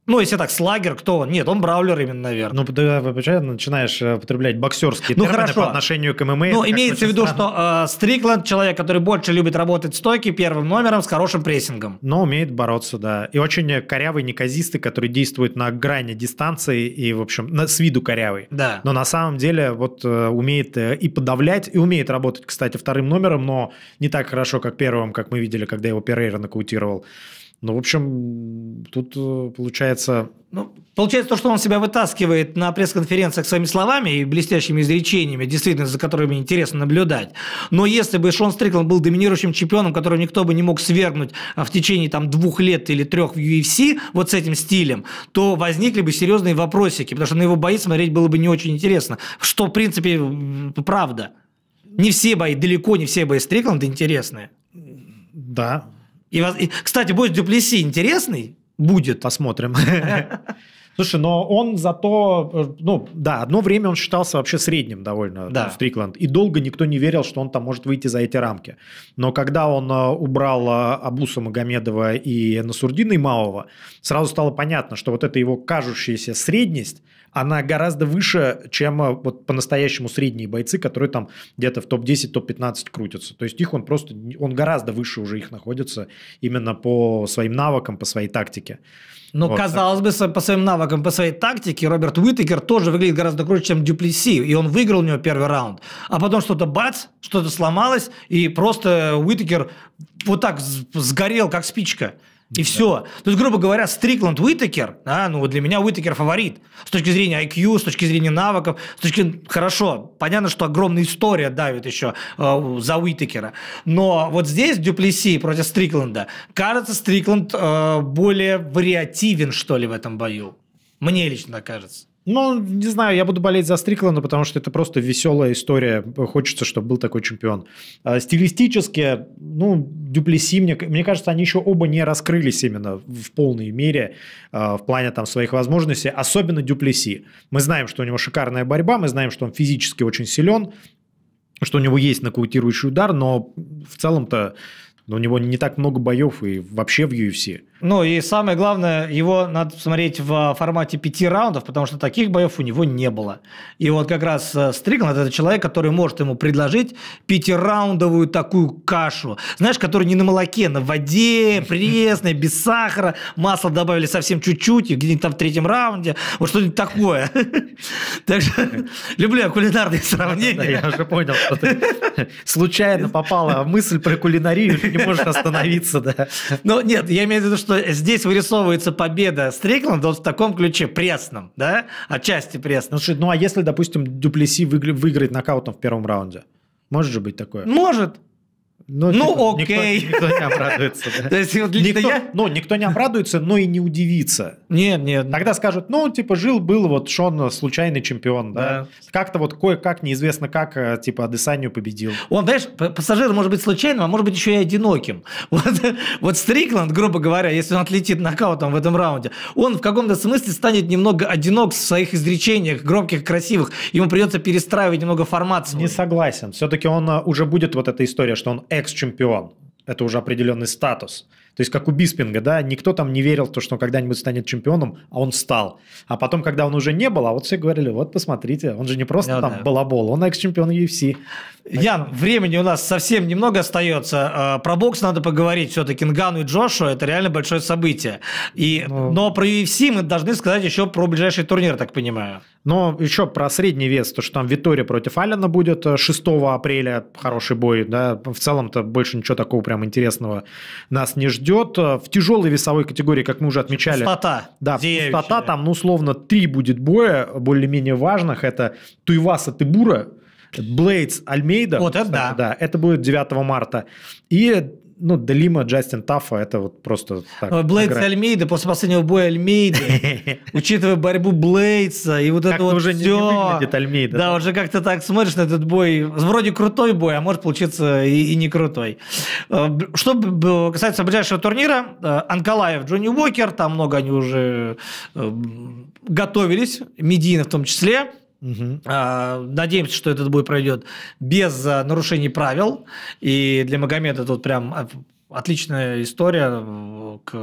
Ну, если так, слагер, кто он? Нет, он браулер именно, наверное. Ну, да, начинаешь э, употреблять боксерские ну, термины хорошо. по отношению к ММА. Ну, имеется в виду, что э, Стрикленд, человек, который больше любит работать стойки первым номером с хорошим прессингом. Но умеет бороться, да. И очень корявый, неказистый, который действует на грани дистанции и, в общем, на, с виду корявый. Да. Но на самом деле вот э, умеет э, и подавлять, и умеет работать, кстати, вторым номером, но не так хорошо, как первым, как мы видели, когда его Перейра нокаутировал. Ну, в общем, тут э, получается... Ну, получается то, что он себя вытаскивает на пресс-конференциях своими словами и блестящими изречениями, действительно, за которыми интересно наблюдать. Но если бы Шон Стрикланд был доминирующим чемпионом, которого никто бы не мог свергнуть а, в течение там, двух лет или трех в UFC вот с этим стилем, то возникли бы серьезные вопросики, потому что на его бои смотреть было бы не очень интересно, что, в принципе, правда. Не все бои, далеко не все бои Стрикланда интересные. Да, и, и, кстати, будет Дюплеси интересный, будет, посмотрим. (laughs) Слушай, но он зато, э, ну да, одно время он считался вообще средним довольно да. там, э, Стрикланд. И долго никто не верил, что он там может выйти за эти рамки. Но когда он э, убрал Абуса Магомедова и Насурдина Имаова, сразу стало понятно, что вот эта его кажущаяся средность, она гораздо выше, чем вот по-настоящему средние бойцы, которые там где-то в топ-10, топ-15 крутятся. То есть их он просто, он гораздо выше уже их находится именно по своим навыкам, по своей тактике. Но, ну, вот. казалось бы, по своим навыкам, по своей тактике, Роберт Уитекер тоже выглядит гораздо круче, чем Дюплеси, и он выиграл у него первый раунд. А потом что-то бац, что-то сломалось, и просто Уитекер вот так сгорел, как спичка. И да. все. То есть, грубо говоря, Стрикланд Уитакер, а, ну вот для меня Уитакер фаворит. С точки зрения IQ, с точки зрения навыков, с точки хорошо, понятно, что огромная история давит еще э, за Уитакера. Но вот здесь Дюплеси против Стрикленда, кажется, Стрикланд э, более вариативен, что ли, в этом бою. Мне лично кажется. Ну, не знаю, я буду болеть за Стриклана, потому что это просто веселая история. Хочется, чтобы был такой чемпион. А, стилистически, ну, Дюплеси, мне, мне кажется, они еще оба не раскрылись именно в полной мере а, в плане там своих возможностей, особенно Дюплеси. Мы знаем, что у него шикарная борьба, мы знаем, что он физически очень силен, что у него есть нокаутирующий удар, но в целом-то ну, у него не так много боев и вообще в UFC. Ну и самое главное, его надо смотреть в а, формате пяти раундов, потому что таких боев у него не было. И вот как раз э, Стригланд – это человек, который может ему предложить пятираундовую такую кашу, знаешь, которая не на молоке, на воде, пресной, без сахара, масло добавили совсем чуть-чуть, где-нибудь там в третьем раунде, вот что-нибудь такое. (laughs) Так что люблю я кулинарные сравнения. Я уже понял, что ты случайно попала мысль про кулинарию, не можешь остановиться, да. Ну нет, я имею в виду, что что здесь вырисовывается победа Стрикленда в таком ключе, пресном, да, отчасти пресном. Слушай, ну а если, допустим, Дюплеси выиграет нокаутом в первом раунде? Может же быть такое? Может. Ну, ну, типа, окей. Никто, никто не обрадуется. Да? То есть, вот, никто, я... Ну, никто не обрадуется, но и не удивится. Нет, нет. Тогда скажут, ну, типа, жил-был вот Шон э, случайный чемпион, да. да. Как-то вот кое-как, неизвестно как, э, типа, Адесанию победил. Он, знаешь, пассажир может быть случайным, а может быть еще и одиноким. (laughs) Вот, вот Стрикланд, грубо говоря, если он отлетит нокаутом в этом раунде, он в каком-то смысле станет немного одинок в своих изречениях, громких, красивых. Ему придется перестраивать немного формат Не согласен. Все-таки он э, уже будет вот эта история, что он экс-чемпион. Это уже определенный статус. То есть, как у Биспинга, да, никто там не верил в то, что он когда-нибудь станет чемпионом, а он стал. А потом, когда он уже не был, а вот все говорили, вот посмотрите, он же не просто ну, там да. балабол, он экс-чемпион UFC. Ян, времени у нас совсем немного остается. А, про бокс надо поговорить все-таки. Нгану и Джошу – это реально большое событие. И, ну... Но про UFC мы должны сказать еще про ближайший турнир, так понимаю. Но еще про средний вес, то, что там Витория против Аллена будет 6 э, апреля, хороший бой, да, в целом-то больше ничего такого прям интересного нас не ждет. Э, в тяжелой весовой категории, как мы уже отмечали... Пустота. Да, Деющая. пустота, там, ну, условно, три будет боя, более-менее важных, это Туйваса Тыбура, Блейдс Альмейда. Вот это да. да. Это будет 9 марта. И ну, Делима, Джастин Таффа, это вот просто так. Блейдс игра... Альмейда, после последнего боя Альмейда, (laughs) учитывая борьбу Блейдса и вот это вот уже все. Альмейда. Да, уже как-то так смотришь на этот бой. Вроде крутой бой, а может получиться и, не крутой. Э, что касается ближайшего турнира, э, Анкалаев, Джонни Уокер, там много они уже э, готовились, медийно в том числе. Угу. Надеемся, что этот бой пройдет без а, нарушений правил. И для Магомеда тут прям а, отличная история э, к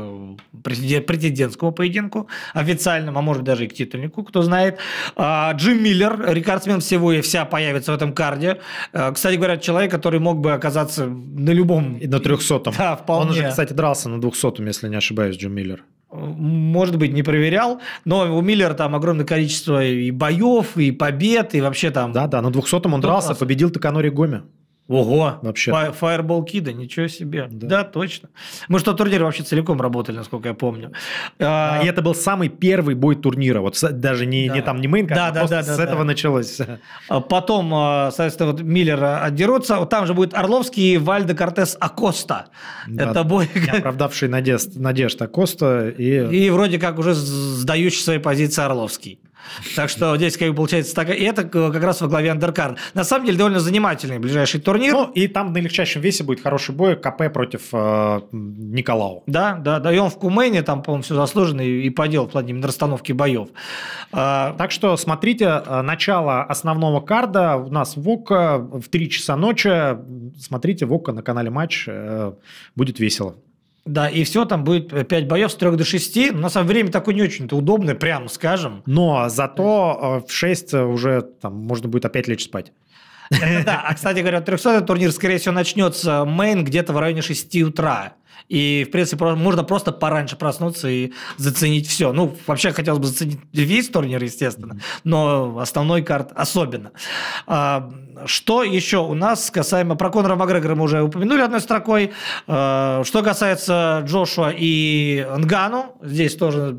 президентскому поединку, официальному, а может даже и к титульнику, кто знает. Джим Миллер, рекордсмен всего и вся, появится в этом карде. Кстати говоря, человек, который мог бы оказаться на любом... И на 300-м. Да, вполне. Он уже, кстати, дрался на 200-м, если не ошибаюсь, Джим Миллер может быть, не проверял, но у Миллера там огромное количество и боев, и побед, и вообще там... Да-да, на 200-м он дрался, победил Таканори Гоме. Ого, вообще. Fireball Kid, ничего себе. Да, да точно. Мы что, турнир вообще целиком работали, насколько я помню. А, да, а... И это был самый первый бой турнира. Вот даже не, да. не там не Мейнка. да, а да, да, да, с да, этого да. началось. А потом, а, соответственно, вот Миллер отдерутся. Там же будет Орловский и Вальдо Кортес Акоста. Да, это бой... Оправдавший надежд, надежд Акоста. И... и вроде как уже сдающий свои позиции Орловский. Так что здесь как бы получается так. И это как раз во главе Андеркард. На самом деле довольно занимательный ближайший турнир. Ну, и там на легчайшем весе будет хороший бой КП против э, Николау. Да, да, да. И он в Кумене, там, по-моему, все заслуженно и, и по делу в плане именно расстановки боев. А... Так что смотрите, э, начало основного карда у нас ВОКа в 3 часа ночи. Смотрите ВОКа на канале Матч. Э, будет весело. Да, и все, там будет 5 боев с 3 до 6. у нас самом время такое не очень-то удобное, прям скажем. Но зато э, в 6 уже там можно будет опять лечь спать. Э, да, а кстати говоря, 300 турнир, скорее всего, начнется мейн где-то в районе 6 утра. И, в принципе, можно просто пораньше проснуться и заценить все. Ну, вообще хотелось бы заценить весь турнир, естественно, но основной карт особенно. А, что еще у нас касаемо... Про Конора Макгрегора мы уже упомянули одной строкой. А, что касается Джошуа и Нгану, здесь тоже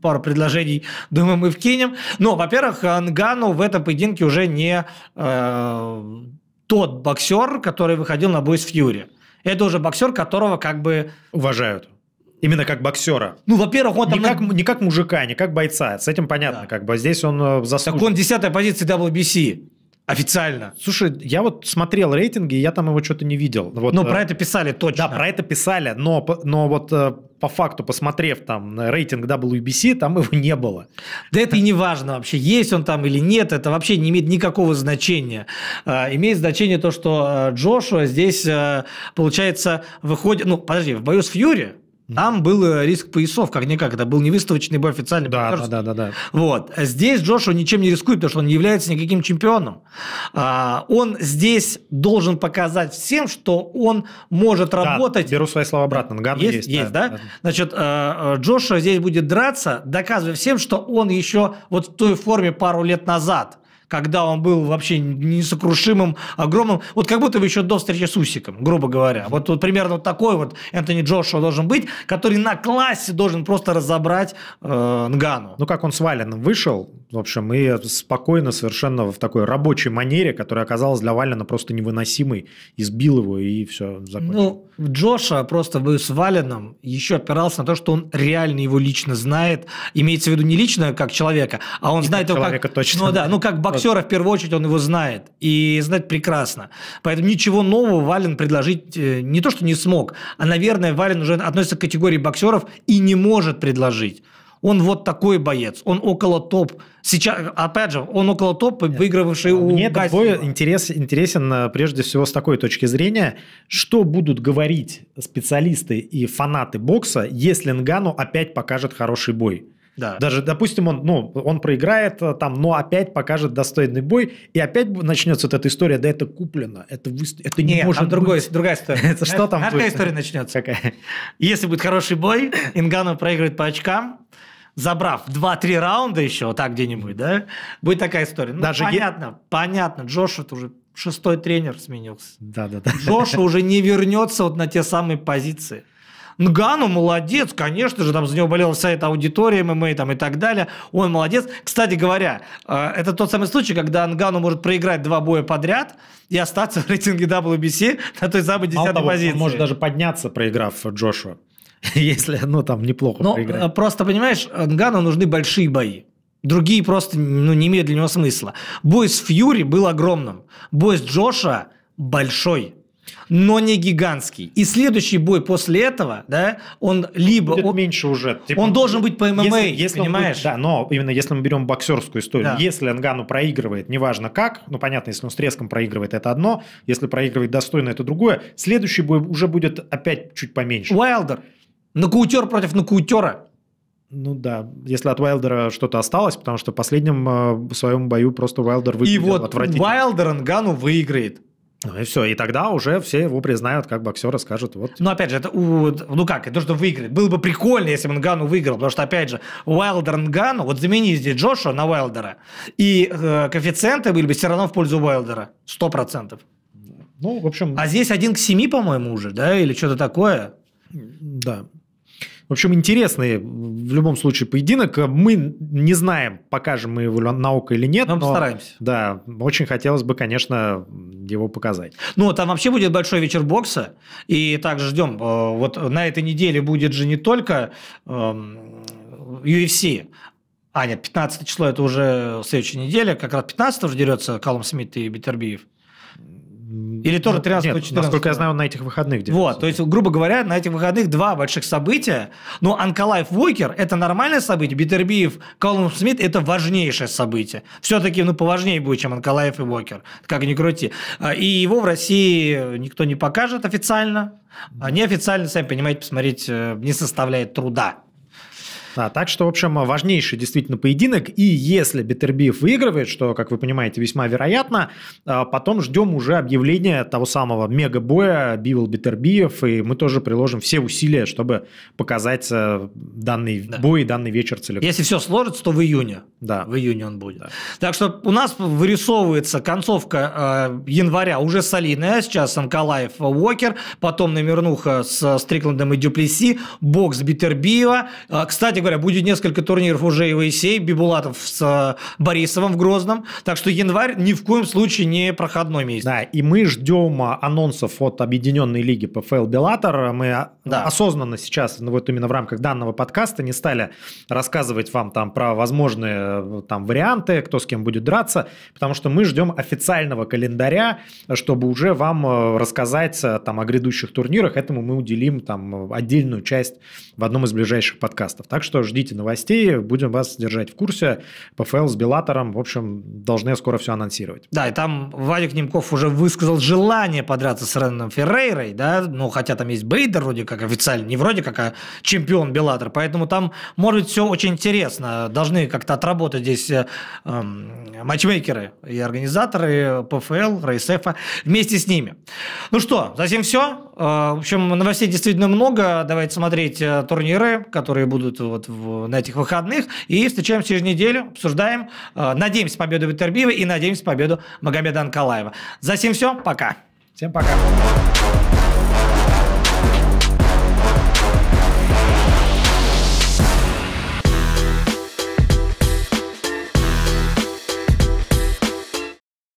пару предложений, думаю, мы вкинем. Но, во-первых, Ангану в этом поединке уже не э, тот боксер, который выходил на бой с Фьюри это уже боксер, которого как бы... Уважают. Именно как боксера. Ну, во-первых, он там... Не как, не как мужика, не как бойца. С этим понятно. Да. Как бы здесь он э, заслужил. Так он десятая позиция WBC. Официально. Слушай, я вот смотрел рейтинги, я там его что-то не видел. Вот, но э, про это писали точно. Да, про это писали, но, но вот э, по факту, посмотрев там рейтинг WBC, там его не было. Да это и не важно вообще, есть он там или нет, это вообще не имеет никакого значения. А, имеет значение то, что а, Джошуа здесь, а, получается, выходит... Ну, подожди, в бою с Фьюри там был э, риск поясов, как-никак. Это был не выставочный бой официальный. Да, да, да, да, да. Вот. Здесь Джошуа ничем не рискует, потому что он не является никаким чемпионом. А, он здесь должен показать всем, что он может работать. Да, беру свои слова обратно. Наган есть, есть, есть да? да? Значит, э, э, Джошуа здесь будет драться, доказывая всем, что он еще вот в той форме пару лет назад когда он был вообще несокрушимым, огромным. Вот как будто бы еще до встречи с Усиком, грубо говоря. Вот, вот примерно вот такой вот Энтони Джошуа должен быть, который на классе должен просто разобрать э, Нгану. Ну, как он с Валеном вышел, в общем, и спокойно совершенно в такой рабочей манере, которая оказалась для Валена просто невыносимой, избил его и все, ну, закончил. Ну, Джоша просто бы с Валеном еще опирался на то, что он реально его лично знает. Имеется в виду не лично как человека, а он и знает как его человека как... Точно. Ну да, ну как боксера в первую очередь он его знает. И знает прекрасно. Поэтому ничего нового Вален предложить э, не то, что не смог, а, наверное, Вален уже относится к категории боксеров и не может предложить он вот такой боец, он около топ. Сейчас, опять же, он около топ, выигравший Мне у Мне этот бой интерес, интересен э, прежде всего с такой точки зрения, что будут говорить специалисты и фанаты бокса, если Нгану опять покажет хороший бой. Да. Даже, допустим, он, ну, он проиграет э, там, но опять покажет достойный бой, и опять начнется вот эта история, да это куплено, это, вы... это не Нет, может там другой, быть. другая история. (laughs) Это что там будет? Какая история начнется? Если будет хороший бой, Ингану проигрывает по очкам, забрав 2-3 раунда еще, так где-нибудь, да, будет такая история. Ну, Даже понятно, е... понятно, Джошу это уже шестой тренер сменился. Да, да, да. Джошу уже не вернется вот на те самые позиции. Нгану молодец, конечно же, там за него болела вся эта аудитория ММА там, и так далее. Он молодец. Кстати говоря, э, это тот самый случай, когда Нгану может проиграть два боя подряд и остаться в рейтинге WBC на той самой 10 того, позиции. Он может даже подняться, проиграв Джошуа. (laughs) Если, ну, там неплохо Но ну, проиграть. Э, просто, понимаешь, Нгану нужны большие бои. Другие просто ну, не имеют для него смысла. Бой с Фьюри был огромным. Бой с Джоша большой но не гигантский. И следующий бой после этого, да, он либо... он, меньше уже. Типа, он должен быть по ММА, если, если понимаешь? Будет, да, но именно если мы берем боксерскую историю. Да. Если Ангану проигрывает, неважно как, ну, понятно, если он с треском проигрывает, это одно, если проигрывает достойно, это другое. Следующий бой уже будет опять чуть поменьше. Уайлдер. Нокаутер против нокаутера. Ну да, если от Уайлдера что-то осталось, потому что в последнем э, в своем бою просто Уайлдер выиграл И вот Уайлдер Ангану выиграет. Ну и все, и тогда уже все его признают как боксера, скажут вот. Ну опять же, это ну как, это что выиграть. Было бы прикольно, если бы Нгану выиграл, потому что опять же, Уайлдер Нгану, вот замени здесь Джошуа на Уайлдера, и э, коэффициенты были бы все равно в пользу Уайлдера, сто процентов. Ну, в общем... А здесь один к семи, по-моему, уже, да, или что-то такое? Да. В общем, интересный в любом случае поединок. Мы не знаем, покажем мы его на или нет. Но, постараемся. Да, очень хотелось бы, конечно, его показать. Ну, там вообще будет большой вечер бокса. И также ждем. Э, вот на этой неделе будет же не только UFC, а, нет, 15 число это уже следующая неделя. Как раз 15 уже дерется Калум Смит и Битербиев. Или тоже 13 ну, Нет, 14 Насколько я знаю, он на этих выходных делится. Вот, то есть, грубо говоря, на этих выходных два больших события. Но ну, Анкалайф Вокер – это нормальное событие. Битербиев, Колумб Смит – это важнейшее событие. Все-таки, ну, поважнее будет, чем Анкалайф и Вокер. Как ни крути. А, и его в России никто не покажет официально. Неофициально, сами понимаете, посмотреть э, не составляет труда. Да, так что, в общем, важнейший действительно поединок. И если Беттербиев выигрывает, что, как вы понимаете, весьма вероятно, а, потом ждем уже объявления того самого мега-боя Бивол Беттербиев, и мы тоже приложим все усилия, чтобы показать э, данный да. бой и данный вечер целиком. Если все сложится, то в июне. Да. В июне он будет. Да. Так что у нас вырисовывается концовка э, января уже солидная. Сейчас Анкалаев Уокер, потом номернуха с э, Стрикландом и Дюплеси, бокс Беттербиева. Э, кстати говоря, будет несколько турниров уже и Ваисей, Бибулатов с э, Борисовым в Грозном. Так что январь ни в коем случае не проходной месяц. Да, и мы ждем э, анонсов от Объединенной Лиги ПФЛ Белатор. Мы э, да. осознанно сейчас, ну, вот именно в рамках данного подкаста, не стали рассказывать вам там про возможные там варианты, кто с кем будет драться, потому что мы ждем официального календаря, чтобы уже вам рассказать там о грядущих турнирах. Этому мы уделим там отдельную часть в одном из ближайших подкастов. Так что что ждите новостей, будем вас держать в курсе. ПФЛ с Белатором, в общем, должны скоро все анонсировать. Да, и там Вадик Немков уже высказал желание подраться с Ренном Феррейрой, да, ну, хотя там есть Бейдер вроде как официально, не вроде как, а чемпион Белатор, поэтому там, может быть, все очень интересно. Должны как-то отработать здесь э, эм, матчмейкеры и организаторы ПФЛ, Рейсефа вместе с ними. Ну что, затем все. Э, в общем, новостей действительно много. Давайте смотреть э, турниры, которые будут вот в, на этих выходных. И встречаемся через неделю, обсуждаем. Э, надеемся победу Витербиева и надеемся победу Магомеда Анкалаева. За всем все. Пока. Всем пока.